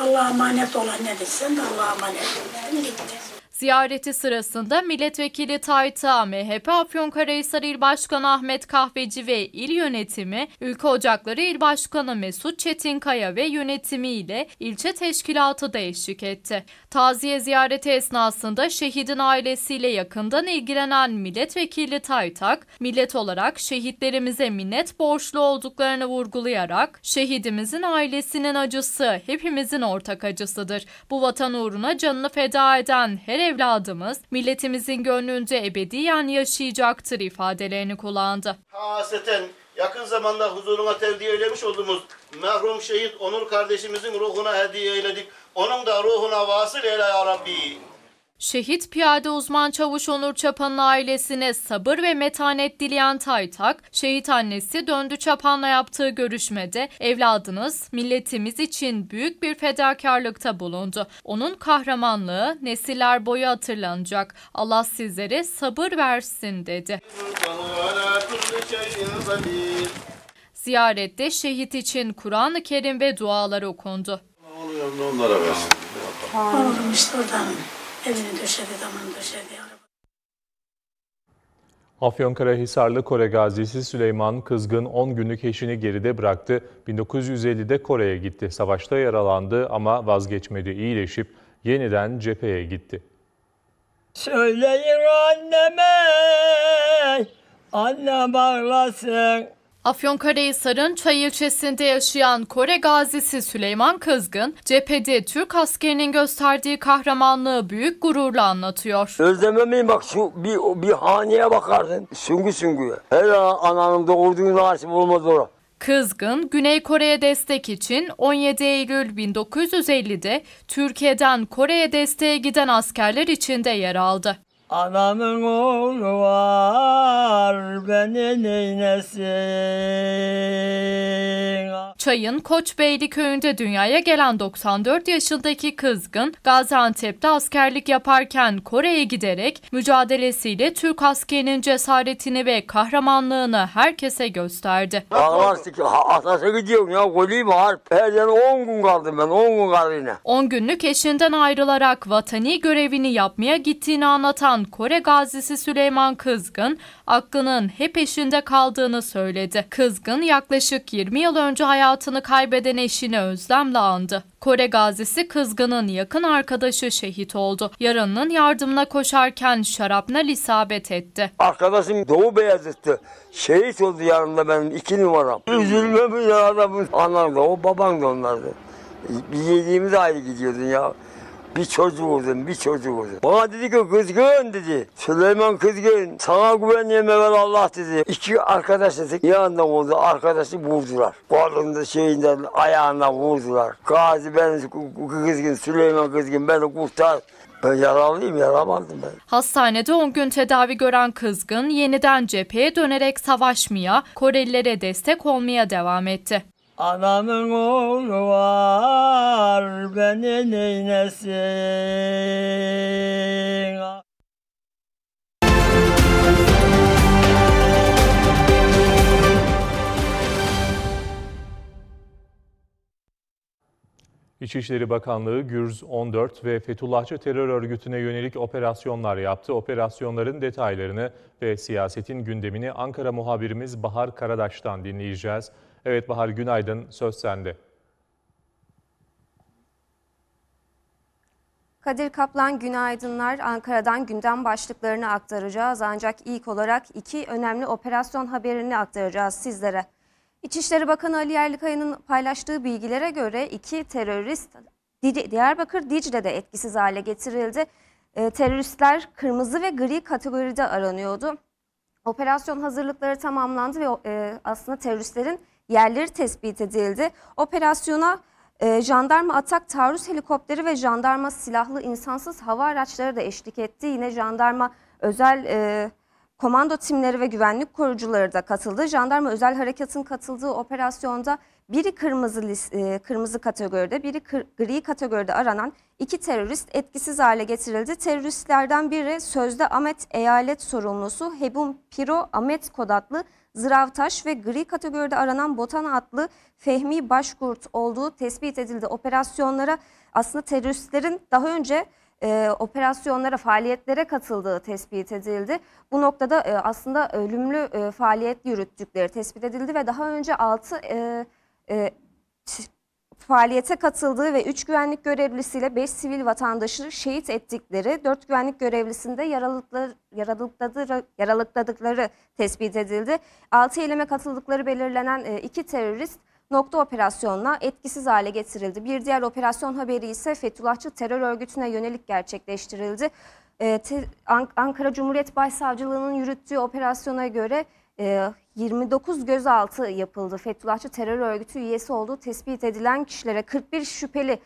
Allah'a emanet olan ne desen de Allah'a emanet ol gitti. Ziyareti sırasında milletvekili Tayta, MHP Afyonkarahisar İl Başkanı Ahmet Kahveci ve il yönetimi, Ülke Ocakları İl Başkanı Mesut Çetinkaya ve yönetimi ile ilçe teşkilatı da eşlik etti. Taziye ziyareti esnasında şehidin ailesiyle yakından ilgilenen milletvekili Taytak, millet olarak şehitlerimize minnet borçlu olduklarını vurgulayarak, şehidimizin ailesinin acısı hepimizin ortak acısıdır. Bu vatan uğruna canını feda eden her evladımız milletimizin gönlünde ebediyen yaşayacaktır ifadelerini kullandı. Haseten yakın zamanda huzuruna tevdi eylemiş olduğumuz merhum şehit Onur kardeşimizin ruhuna hediye eyledik. Onun da ruhuna vasıl eyle ya Rabbi. Şehit piyade uzman çavuş Onur Çapan'ın ailesine sabır ve metanet dileyen Taytak, şehit annesi Döndü Çapan'la yaptığı görüşmede evladınız milletimiz için büyük bir fedakarlıkta bulundu. Onun kahramanlığı nesiller boyu hatırlanacak. Allah sizlere sabır versin dedi. Ziyarette şehit için Kur'an-ı Kerim ve dualar okundu. Ne oluyor onlara versin. Oğlum işte oradan evini döşedi, damını döşedi. Araba. Afyonkarahisarlı Kore gazisi Süleyman Kızgın 10 günlük eşini geride bıraktı. 1950'de Kore'ye gitti. Savaşta yaralandı ama vazgeçmedi. iyileşip yeniden cepheye gitti. Söyleyin anneme, anne bağlasın. Afyonkarahisar'ın Çay ilçesinde yaşayan Kore gazisi Süleyman Kızgın, cephede Türk askerinin gösterdiği kahramanlığı büyük gururla anlatıyor. Özlememeyim bak şu bir, bir haneye bakarsın, süngü süngüye. Her ananın doğurduğu nasip olmaz orada. Kızgın, Güney Kore'ye destek için 17 Eylül 1950'de Türkiye'den Kore'ye desteğe giden askerler içinde yer aldı. Anamın oğlu var beni neynesin? Çay'ın Koçbeyli köyünde dünyaya gelen 94 yaşındaki kızgın Gaziantep'te askerlik yaparken Kore'ye giderek mücadelesiyle Türk askerinin cesaretini ve kahramanlığını herkese gösterdi. Anlastık asası gidiyorum ya golüyüm var. perden 10 gün kaldım ben 10 gün kaldım yine. 10 günlük eşinden ayrılarak vatani görevini yapmaya gittiğini anlatan Kore gazisi Süleyman Kızgın aklının hep eşinde kaldığını söyledi. Kızgın yaklaşık 20 yıl önce hayatını kaybeden eşini özlemle andı. Kore gazisi Kızgın'ın yakın arkadaşı şehit oldu. Yarının yardımına koşarken şarapnel isabet etti. Arkadaşım Doğu Beyazıt'tı. Şehit oldu yanında benim iki numaram. Üzülme bir adamın. da o baban da onlardı. Yediğimiz ayrı gidiyordun ya. Bir çocuk vurdum, bir çocuk vurdum. Bana dedi ki kızgın dedi. Süleyman kızgın. Sana güveneyim evvel Allah dedi. İki arkadaş dedik. Yanında vurdu. Arkadaşı vurdular. Kolunda şeyinden ayağına vurdular. Gazi ben kızgın, Süleyman kızgın beni kurtar. Ben yaralıyım, yaramadım ben. Hastanede 10 gün tedavi gören kızgın yeniden cepheye dönerek savaşmaya, Korelilere destek olmaya devam etti. Anamın oğlu var beni neynesin? İçişleri Bakanlığı Gürz 14 ve Fethullahçı terör örgütüne yönelik operasyonlar yaptı. Operasyonların detaylarını ve siyasetin gündemini Ankara muhabirimiz Bahar Karadaş'tan dinleyeceğiz. Evet Bahar günaydın, söz sende. Kadir Kaplan günaydınlar. Ankara'dan gündem başlıklarını aktaracağız ancak ilk olarak iki önemli operasyon haberini aktaracağız sizlere. İçişleri Bakanı Ali Yerlikaya'nın paylaştığı bilgilere göre iki terörist Diyarbakır Dicle'de etkisiz hale getirildi. Ee, teröristler kırmızı ve gri kategoride aranıyordu. Operasyon hazırlıkları tamamlandı ve e, aslında teröristlerin yerleri tespit edildi. Operasyona e, jandarma atak taarruz helikopteri ve jandarma silahlı insansız hava araçları da eşlik etti. Yine jandarma özel e, komando timleri ve güvenlik korucuları da katıldı. Jandarma özel harekatın katıldığı operasyonda biri kırmızı e, kırmızı kategoride, biri kır, gri kategoride aranan iki terörist etkisiz hale getirildi. Teröristlerden biri sözde Ahmet eyalet sorumlusu Hebum Piro Ahmet Kodatlı Zıravtaş ve gri kategoride aranan Botan adlı Fehmi Başkurt olduğu tespit edildi. Operasyonlara aslında teröristlerin daha önce e, operasyonlara, faaliyetlere katıldığı tespit edildi. Bu noktada e, aslında ölümlü e, faaliyet yürüttükleri tespit edildi ve daha önce 6 e, e, faaliyete katıldığı ve 3 güvenlik görevlisiyle 5 sivil vatandaşı şehit ettikleri, 4 güvenlik görevlisinde yaralıkladıkları, yaralıkladıkları tespit edildi. 6 eyleme katıldıkları belirlenen 2 e, terörist nokta operasyonla etkisiz hale getirildi. Bir diğer operasyon haberi ise Fethullahçı terör örgütüne yönelik gerçekleştirildi. Ee, Ankara Cumhuriyet Başsavcılığı'nın yürüttüğü operasyona göre 29 e, gözaltı yapıldı. Fethullahçı terör örgütü üyesi olduğu tespit edilen kişilere 41 şüpheli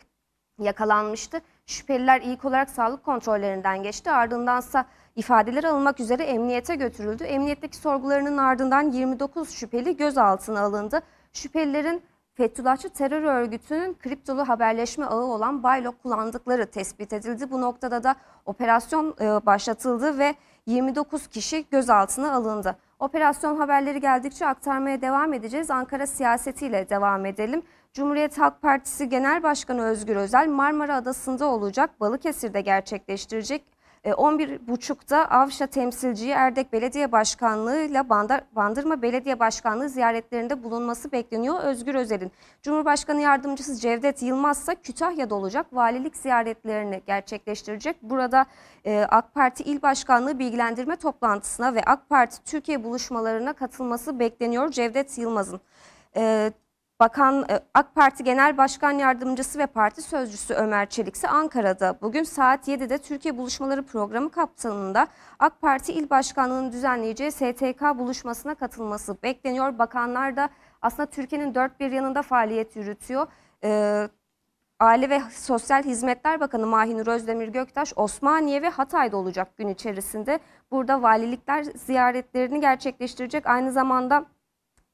yakalanmıştı. Şüpheliler ilk olarak sağlık kontrollerinden geçti. Ardındansa ifadeler alınmak üzere emniyete götürüldü. Emniyetteki sorgularının ardından 29 şüpheli gözaltına alındı. Şüphelilerin Fethullahçı terör örgütünün kriptolu haberleşme ağı olan Baylok kullandıkları tespit edildi. Bu noktada da operasyon e, başlatıldı ve 29 kişi gözaltına alındı. Operasyon haberleri geldikçe aktarmaya devam edeceğiz. Ankara siyasetiyle devam edelim. Cumhuriyet Halk Partisi Genel Başkanı Özgür Özel Marmara Adası'nda olacak, Balıkesir'de gerçekleştirecek 11.30'da e, Avşa temsilciyi Erdek Belediye Başkanlığı ile Bandırma Belediye Başkanlığı ziyaretlerinde bulunması bekleniyor Özgür Özel'in. Cumhurbaşkanı Yardımcısı Cevdet Yılmaz ise Kütahya'da olacak valilik ziyaretlerini gerçekleştirecek. Burada e, AK Parti İl Başkanlığı bilgilendirme toplantısına ve AK Parti Türkiye buluşmalarına katılması bekleniyor Cevdet Yılmaz'ın. E, Bakan e, AK Parti Genel Başkan Yardımcısı ve Parti Sözcüsü Ömer Çelik ise Ankara'da bugün saat 7'de Türkiye Buluşmaları Programı kapsamında AK Parti İl Başkanlığı'nın düzenleyeceği STK buluşmasına katılması bekleniyor. Bakanlar da aslında Türkiye'nin dört bir yanında faaliyet yürütüyor. Ee, Aile ve Sosyal Hizmetler Bakanı Mahinur Özdemir Göktaş Osmaniye ve Hatay'da olacak gün içerisinde. Burada valilikler ziyaretlerini gerçekleştirecek. Aynı zamanda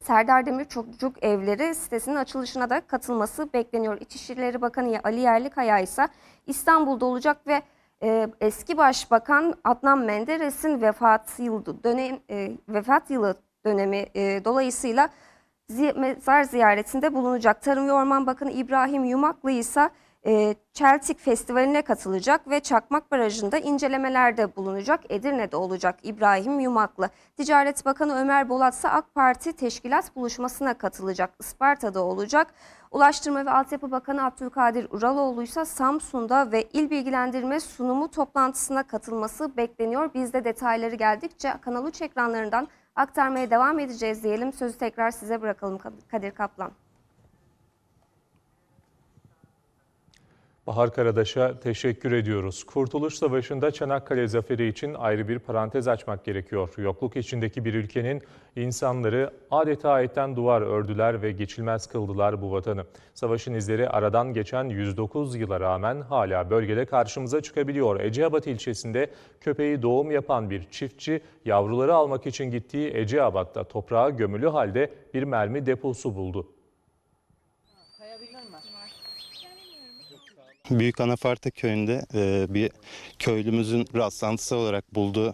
Serdar Demir Demirçocuk Evleri sitesinin açılışına da katılması bekleniyor. İçişleri Bakanı Ali Yerlikaya ise İstanbul'da olacak ve e, eski Başbakan Adnan Menderes'in vefat yılı dönem e, vefat yılı dönemi e, dolayısıyla zi mezar ziyaretinde bulunacak. Tarım ve Orman Bakanı İbrahim Yumaklı ise Çeltik ee, Festivali'ne katılacak ve Çakmak Barajı'nda incelemelerde bulunacak Edirne'de olacak İbrahim Yumaklı. Ticaret Bakanı Ömer Bolat ise AK Parti teşkilat buluşmasına katılacak Isparta'da olacak. Ulaştırma ve Altyapı Bakanı Abdülkadir Uraloğlu ise Samsun'da ve il bilgilendirme sunumu toplantısına katılması bekleniyor. Biz de detayları geldikçe Kanal 3 ekranlarından aktarmaya devam edeceğiz diyelim. Sözü tekrar size bırakalım Kadir Kaplan. Bahar Karadaş'a teşekkür ediyoruz. Kurtuluş Savaşı'nda Çanakkale zaferi için ayrı bir parantez açmak gerekiyor. Yokluk içindeki bir ülkenin insanları adeta etten duvar ördüler ve geçilmez kıldılar bu vatanı. Savaşın izleri aradan geçen 109 yıla rağmen hala bölgede karşımıza çıkabiliyor. Eceabat ilçesinde köpeği doğum yapan bir çiftçi yavruları almak için gittiği Eceabat'ta toprağa gömülü halde bir mermi deposu buldu. Büyük Anafarta köyünde e, bir köylümüzün rastlantısı olarak bulduğu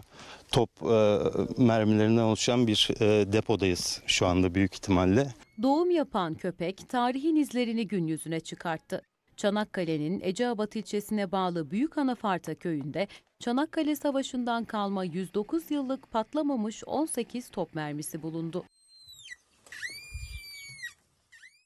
top e, mermilerinden oluşan bir e, depodayız şu anda büyük ihtimalle. Doğum yapan köpek tarihin izlerini gün yüzüne çıkarttı. Çanakkale'nin Eceabat ilçesine bağlı Büyük Anafarta köyünde Çanakkale Savaşı'ndan kalma 109 yıllık patlamamış 18 top mermisi bulundu.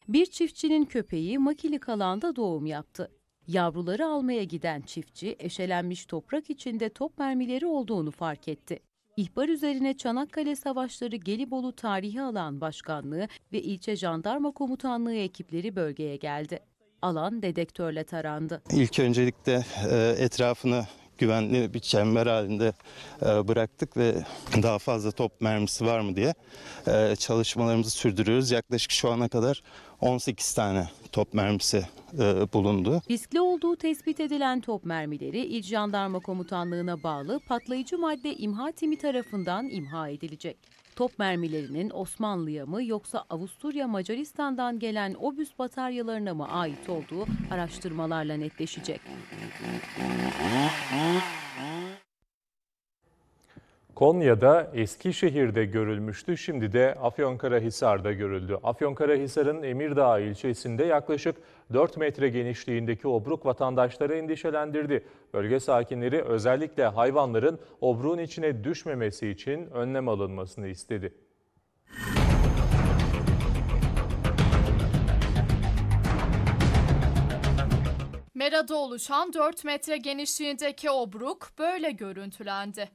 Bir çiftçinin köpeği makilik alanda doğum yaptı. Yavruları almaya giden çiftçi eşelenmiş toprak içinde top mermileri olduğunu fark etti. İhbar üzerine Çanakkale Savaşları Gelibolu Tarihi Alan Başkanlığı ve ilçe jandarma komutanlığı ekipleri bölgeye geldi. Alan dedektörle tarandı. İlk öncelikle e, etrafını güvenli bir çember halinde e, bıraktık ve daha fazla top mermisi var mı diye e, çalışmalarımızı sürdürüyoruz. Yaklaşık şu ana kadar 18 tane top mermisi e, bulundu. Riskli olduğu tespit edilen top mermileri İl Jandarma Komutanlığı'na bağlı patlayıcı madde imha timi tarafından imha edilecek. Top mermilerinin Osmanlı'ya mı yoksa Avusturya Macaristan'dan gelen obüs bataryalarına mı ait olduğu araştırmalarla netleşecek. Konya'da Eskişehir'de görülmüştü. Şimdi de Afyonkarahisar'da görüldü. Afyonkarahisar'ın Emirdağ ilçesinde yaklaşık 4 metre genişliğindeki obruk vatandaşları endişelendirdi. Bölge sakinleri özellikle hayvanların obruğun içine düşmemesi için önlem alınmasını istedi. Merada oluşan 4 metre genişliğindeki obruk böyle görüntülendi.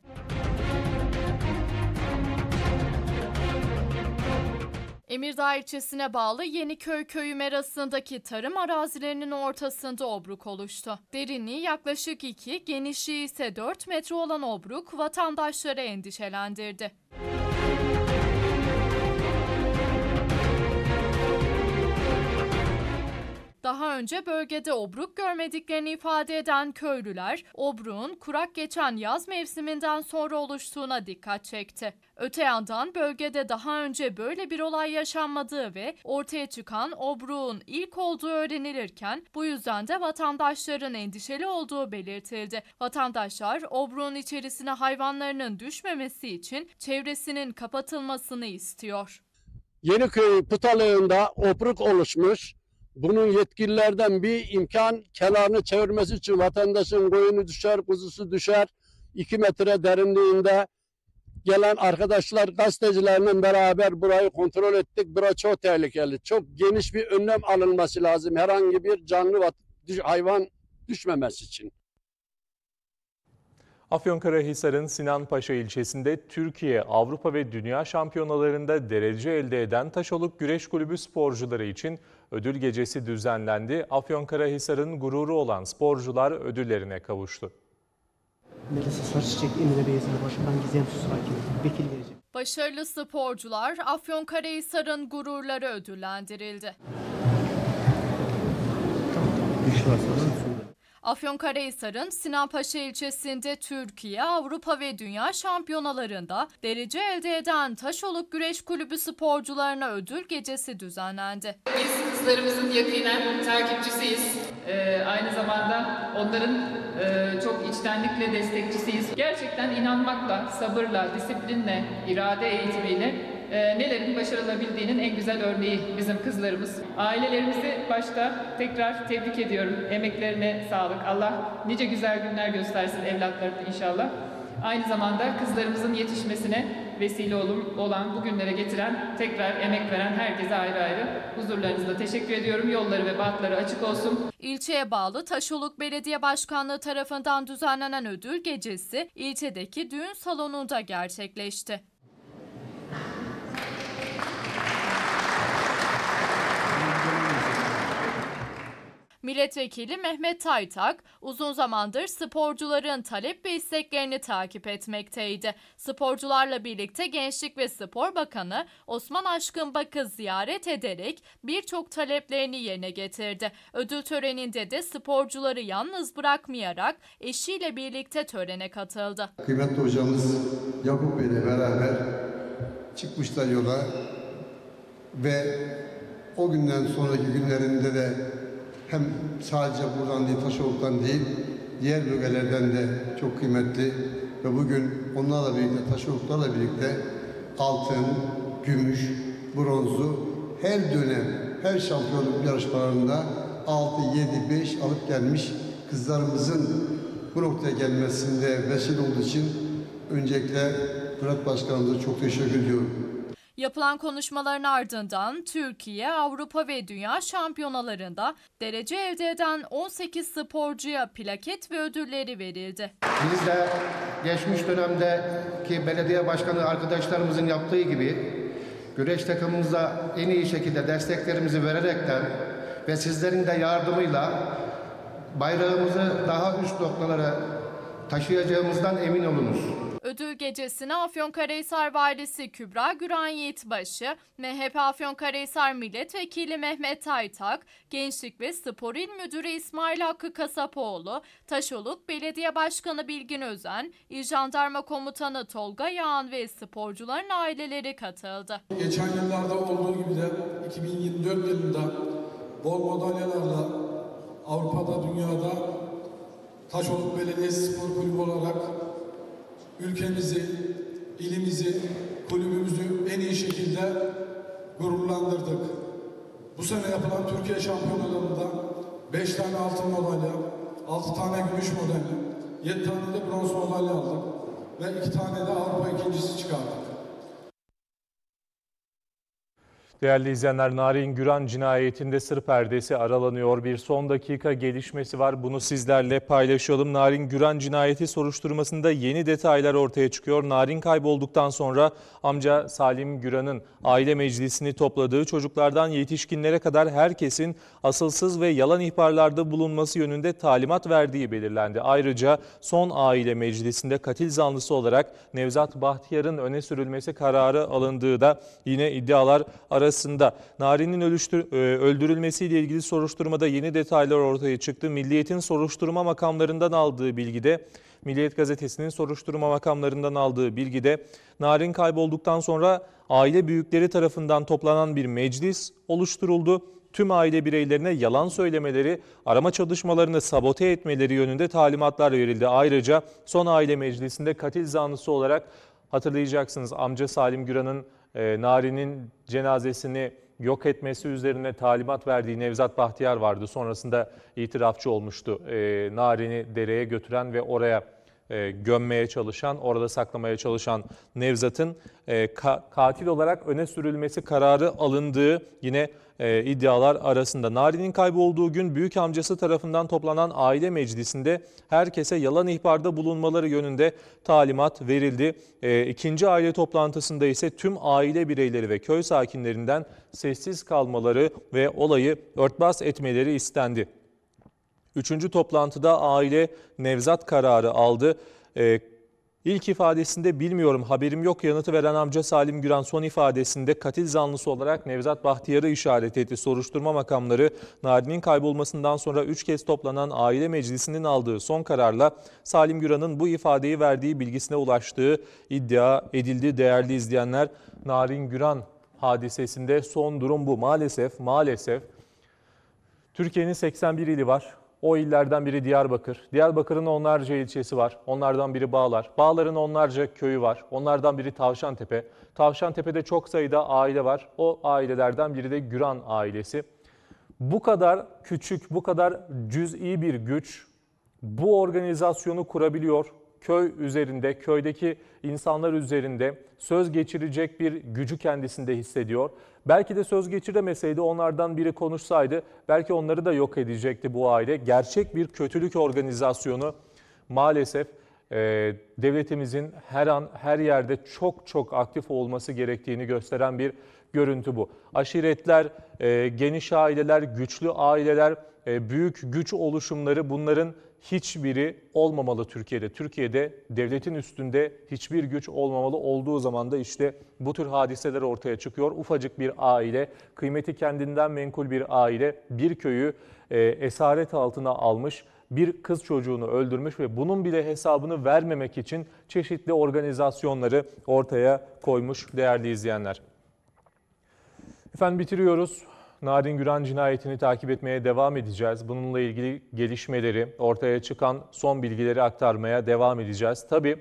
Emirdağ ilçesine bağlı Yeniköy köyü merasındaki tarım arazilerinin ortasında obruk oluştu. Derinliği yaklaşık 2, genişliği ise 4 metre olan obruk vatandaşları endişelendirdi. Daha önce bölgede obruk görmediklerini ifade eden köylüler, obruğun kurak geçen yaz mevsiminden sonra oluştuğuna dikkat çekti. Öte yandan bölgede daha önce böyle bir olay yaşanmadığı ve ortaya çıkan obruğun ilk olduğu öğrenilirken bu yüzden de vatandaşların endişeli olduğu belirtildi. Vatandaşlar obruğun içerisine hayvanlarının düşmemesi için çevresinin kapatılmasını istiyor. Yeniköy Pıtalığı'nda obruk oluşmuş bunun yetkililerden bir imkan kelanı çevirmesi için vatandaşın koyunu düşer, kuzusu düşer. 2 metre derinliğinde gelen arkadaşlar gazetecilerle beraber burayı kontrol ettik. Burası çok tehlikeli. Çok geniş bir önlem alınması lazım. Herhangi bir canlı hayvan düşmemesi için. Afyonkarahisar'ın Sinanpaşa ilçesinde Türkiye, Avrupa ve Dünya şampiyonalarında derece elde eden Taşoluk Güreş Kulübü sporcuları için ödül gecesi düzenlendi. Afyonkarahisar'ın gururu olan sporcular ödüllerine kavuştu. Melisa Sarıçiçek, Emine Beyazı'nın başından Gizem Susrakin, vekil verecek. Başarılı sporcular Afyonkarahisar'ın gururları ödüllendirildi. Güçler Afyonkarahisar'ın Sinanpaşa ilçesinde Türkiye, Avrupa ve Dünya şampiyonalarında derece elde eden Taşoluk Güreş Kulübü sporcularına ödül gecesi düzenlendi. Biz kızlarımızın yakinen takipçisiyiz. Ee, aynı zamanda onların e, çok içtenlikle destekçisiyiz. Gerçekten inanmakla, sabırla, disiplinle, irade eğitimiyle ee, nelerin başarılabildiğinin en güzel örneği bizim kızlarımız. Ailelerimizi başta tekrar tebrik ediyorum. Emeklerine sağlık. Allah nice güzel günler göstersin evlatlarına inşallah. Aynı zamanda kızlarımızın yetişmesine vesile olum olan, bu günlere getiren, tekrar emek veren herkese ayrı ayrı huzurlarınızda teşekkür ediyorum. Yolları ve bahtları açık olsun. İlçeye bağlı Taşoluk Belediye Başkanlığı tarafından düzenlenen ödül gecesi ilçedeki düğün salonunda gerçekleşti. Milletvekili Mehmet Taytak uzun zamandır sporcuların talep ve isteklerini takip etmekteydi. Sporcularla birlikte Gençlik ve Spor Bakanı Osman Aşkın Bak'ı ziyaret ederek birçok taleplerini yerine getirdi. Ödül töreninde de sporcuları yalnız bırakmayarak eşiyle birlikte törene katıldı. Kıymetli hocamız Yakup Bey'le beraber çıkmışlar yola ve o günden sonraki günlerinde de hem sadece buradan değil, Taşovuk'tan değil, diğer bölgelerden de çok kıymetli ve bugün onlarla birlikte, Taşovuklarla birlikte altın, gümüş, bronzu her dönem, her şampiyonluk yarışmalarında 6, 7, 5 alıp gelmiş kızlarımızın bu noktaya gelmesinde vesile olduğu için öncelikle Fırat Başkanımıza çok teşekkür ediyorum. Yapılan konuşmaların ardından Türkiye, Avrupa ve Dünya şampiyonalarında derece elde eden 18 sporcuya plaket ve ödülleri verildi. Biz de geçmiş dönemdeki belediye başkanı arkadaşlarımızın yaptığı gibi güreş takımımıza en iyi şekilde desteklerimizi vererekten ve sizlerin de yardımıyla bayrağımızı daha üst noktalara taşıyacağımızdan emin olunuz. Ödül gecesine Afyonkarahisar valisi Kübra Güran Yiğitbaşı, MHP Afyonkarahisar Milletvekili Mehmet Aytak, Gençlik ve Spor İl Müdürü İsmail Hakkı Kasapoğlu, Taşoluk Belediye Başkanı Bilgin Özen, İl Jandarma Komutanı Tolga Yağan ve sporcuların aileleri katıldı. Geçen yıllarda olduğu gibi de 2024 yılında bol madalyalarla Avrupa'da, dünyada Taşoluk Belediyesi Spor Kulübü olarak ülkemizi, ilimizi, kulübümüzü en iyi şekilde gururlandırdık. Bu sene yapılan Türkiye şampiyonalarında 5 tane altın madalya, 6 tane gümüş madalya, 7 tane de bronz madalya aldık ve 2 tane de Avrupa ikincisi çıkardık. Değerli izleyenler, Narin Güran cinayetinde sır perdesi aralanıyor. Bir son dakika gelişmesi var. Bunu sizlerle paylaşalım. Narin Güran cinayeti soruşturmasında yeni detaylar ortaya çıkıyor. Narin kaybolduktan sonra amca Salim Güran'ın aile meclisini topladığı çocuklardan yetişkinlere kadar herkesin asılsız ve yalan ihbarlarda bulunması yönünde talimat verdiği belirlendi. Ayrıca son aile meclisinde katil zanlısı olarak Nevzat Bahtiyar'ın öne sürülmesi kararı alındığı da yine iddialar arasında arasında Nari'nin e, öldürülmesiyle ilgili soruşturmada yeni detaylar ortaya çıktı. Milliyet'in soruşturma makamlarından aldığı bilgide Milliyet Gazetesi'nin soruşturma makamlarından aldığı bilgide Narin kaybolduktan sonra aile büyükleri tarafından toplanan bir meclis oluşturuldu. Tüm aile bireylerine yalan söylemeleri, arama çalışmalarını sabote etmeleri yönünde talimatlar verildi. Ayrıca son aile meclisinde katil zanlısı olarak hatırlayacaksınız amca Salim Güran'ın e, Nari'nin cenazesini yok etmesi üzerine talimat verdiği Nevzat Bahtiyar vardı. Sonrasında itirafçı olmuştu. E, Nari'ni dereye götüren ve oraya e, gömmeye çalışan, orada saklamaya çalışan Nevzat'ın e, ka- katil olarak öne sürülmesi kararı alındığı yine e, iddialar arasında. Nari'nin kaybolduğu gün büyük amcası tarafından toplanan aile meclisinde herkese yalan ihbarda bulunmaları yönünde talimat verildi. E, ikinci aile toplantısında ise tüm aile bireyleri ve köy sakinlerinden sessiz kalmaları ve olayı örtbas etmeleri istendi. Üçüncü toplantıda aile Nevzat kararı aldı. Ee, ilk ifadesinde bilmiyorum haberim yok yanıtı veren amca Salim Güran son ifadesinde katil zanlısı olarak Nevzat Bahtiyar'ı işaret etti. Soruşturma makamları Narin'in kaybolmasından sonra üç kez toplanan aile meclisinin aldığı son kararla Salim Güran'ın bu ifadeyi verdiği bilgisine ulaştığı iddia edildi. Değerli izleyenler Narin Güran hadisesinde son durum bu. Maalesef maalesef Türkiye'nin 81 ili var. O illerden biri Diyarbakır. Diyarbakır'ın onlarca ilçesi var. Onlardan biri Bağlar. Bağlar'ın onlarca köyü var. Onlardan biri Tavşantepe. Tavşantepe'de çok sayıda aile var. O ailelerden biri de Güran ailesi. Bu kadar küçük, bu kadar cüz'i bir güç bu organizasyonu kurabiliyor. Köy üzerinde, köydeki insanlar üzerinde söz geçirecek bir gücü kendisinde hissediyor Belki de söz geçiremeseydi onlardan biri konuşsaydı belki onları da yok edecekti bu aile. Gerçek bir kötülük organizasyonu maalesef e, devletimizin her an her yerde çok çok aktif olması gerektiğini gösteren bir görüntü bu. Aşiretler, e, geniş aileler, güçlü aileler, e, büyük güç oluşumları bunların hiçbiri olmamalı Türkiye'de. Türkiye'de devletin üstünde hiçbir güç olmamalı olduğu zaman da işte bu tür hadiseler ortaya çıkıyor. Ufacık bir aile, kıymeti kendinden menkul bir aile bir köyü e, esaret altına almış bir kız çocuğunu öldürmüş ve bunun bile hesabını vermemek için çeşitli organizasyonları ortaya koymuş değerli izleyenler. Efendim bitiriyoruz. Narin Güran cinayetini takip etmeye devam edeceğiz. Bununla ilgili gelişmeleri, ortaya çıkan son bilgileri aktarmaya devam edeceğiz. Tabii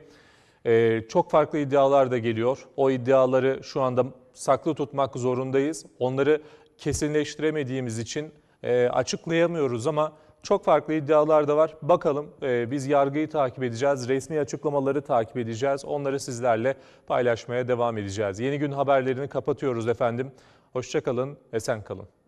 e, çok farklı iddialar da geliyor. O iddiaları şu anda saklı tutmak zorundayız. Onları kesinleştiremediğimiz için e, açıklayamıyoruz ama çok farklı iddialar da var. Bakalım e, biz yargıyı takip edeceğiz, resmi açıklamaları takip edeceğiz. Onları sizlerle paylaşmaya devam edeceğiz. Yeni gün haberlerini kapatıyoruz efendim. Hoşçakalın, esen kalın.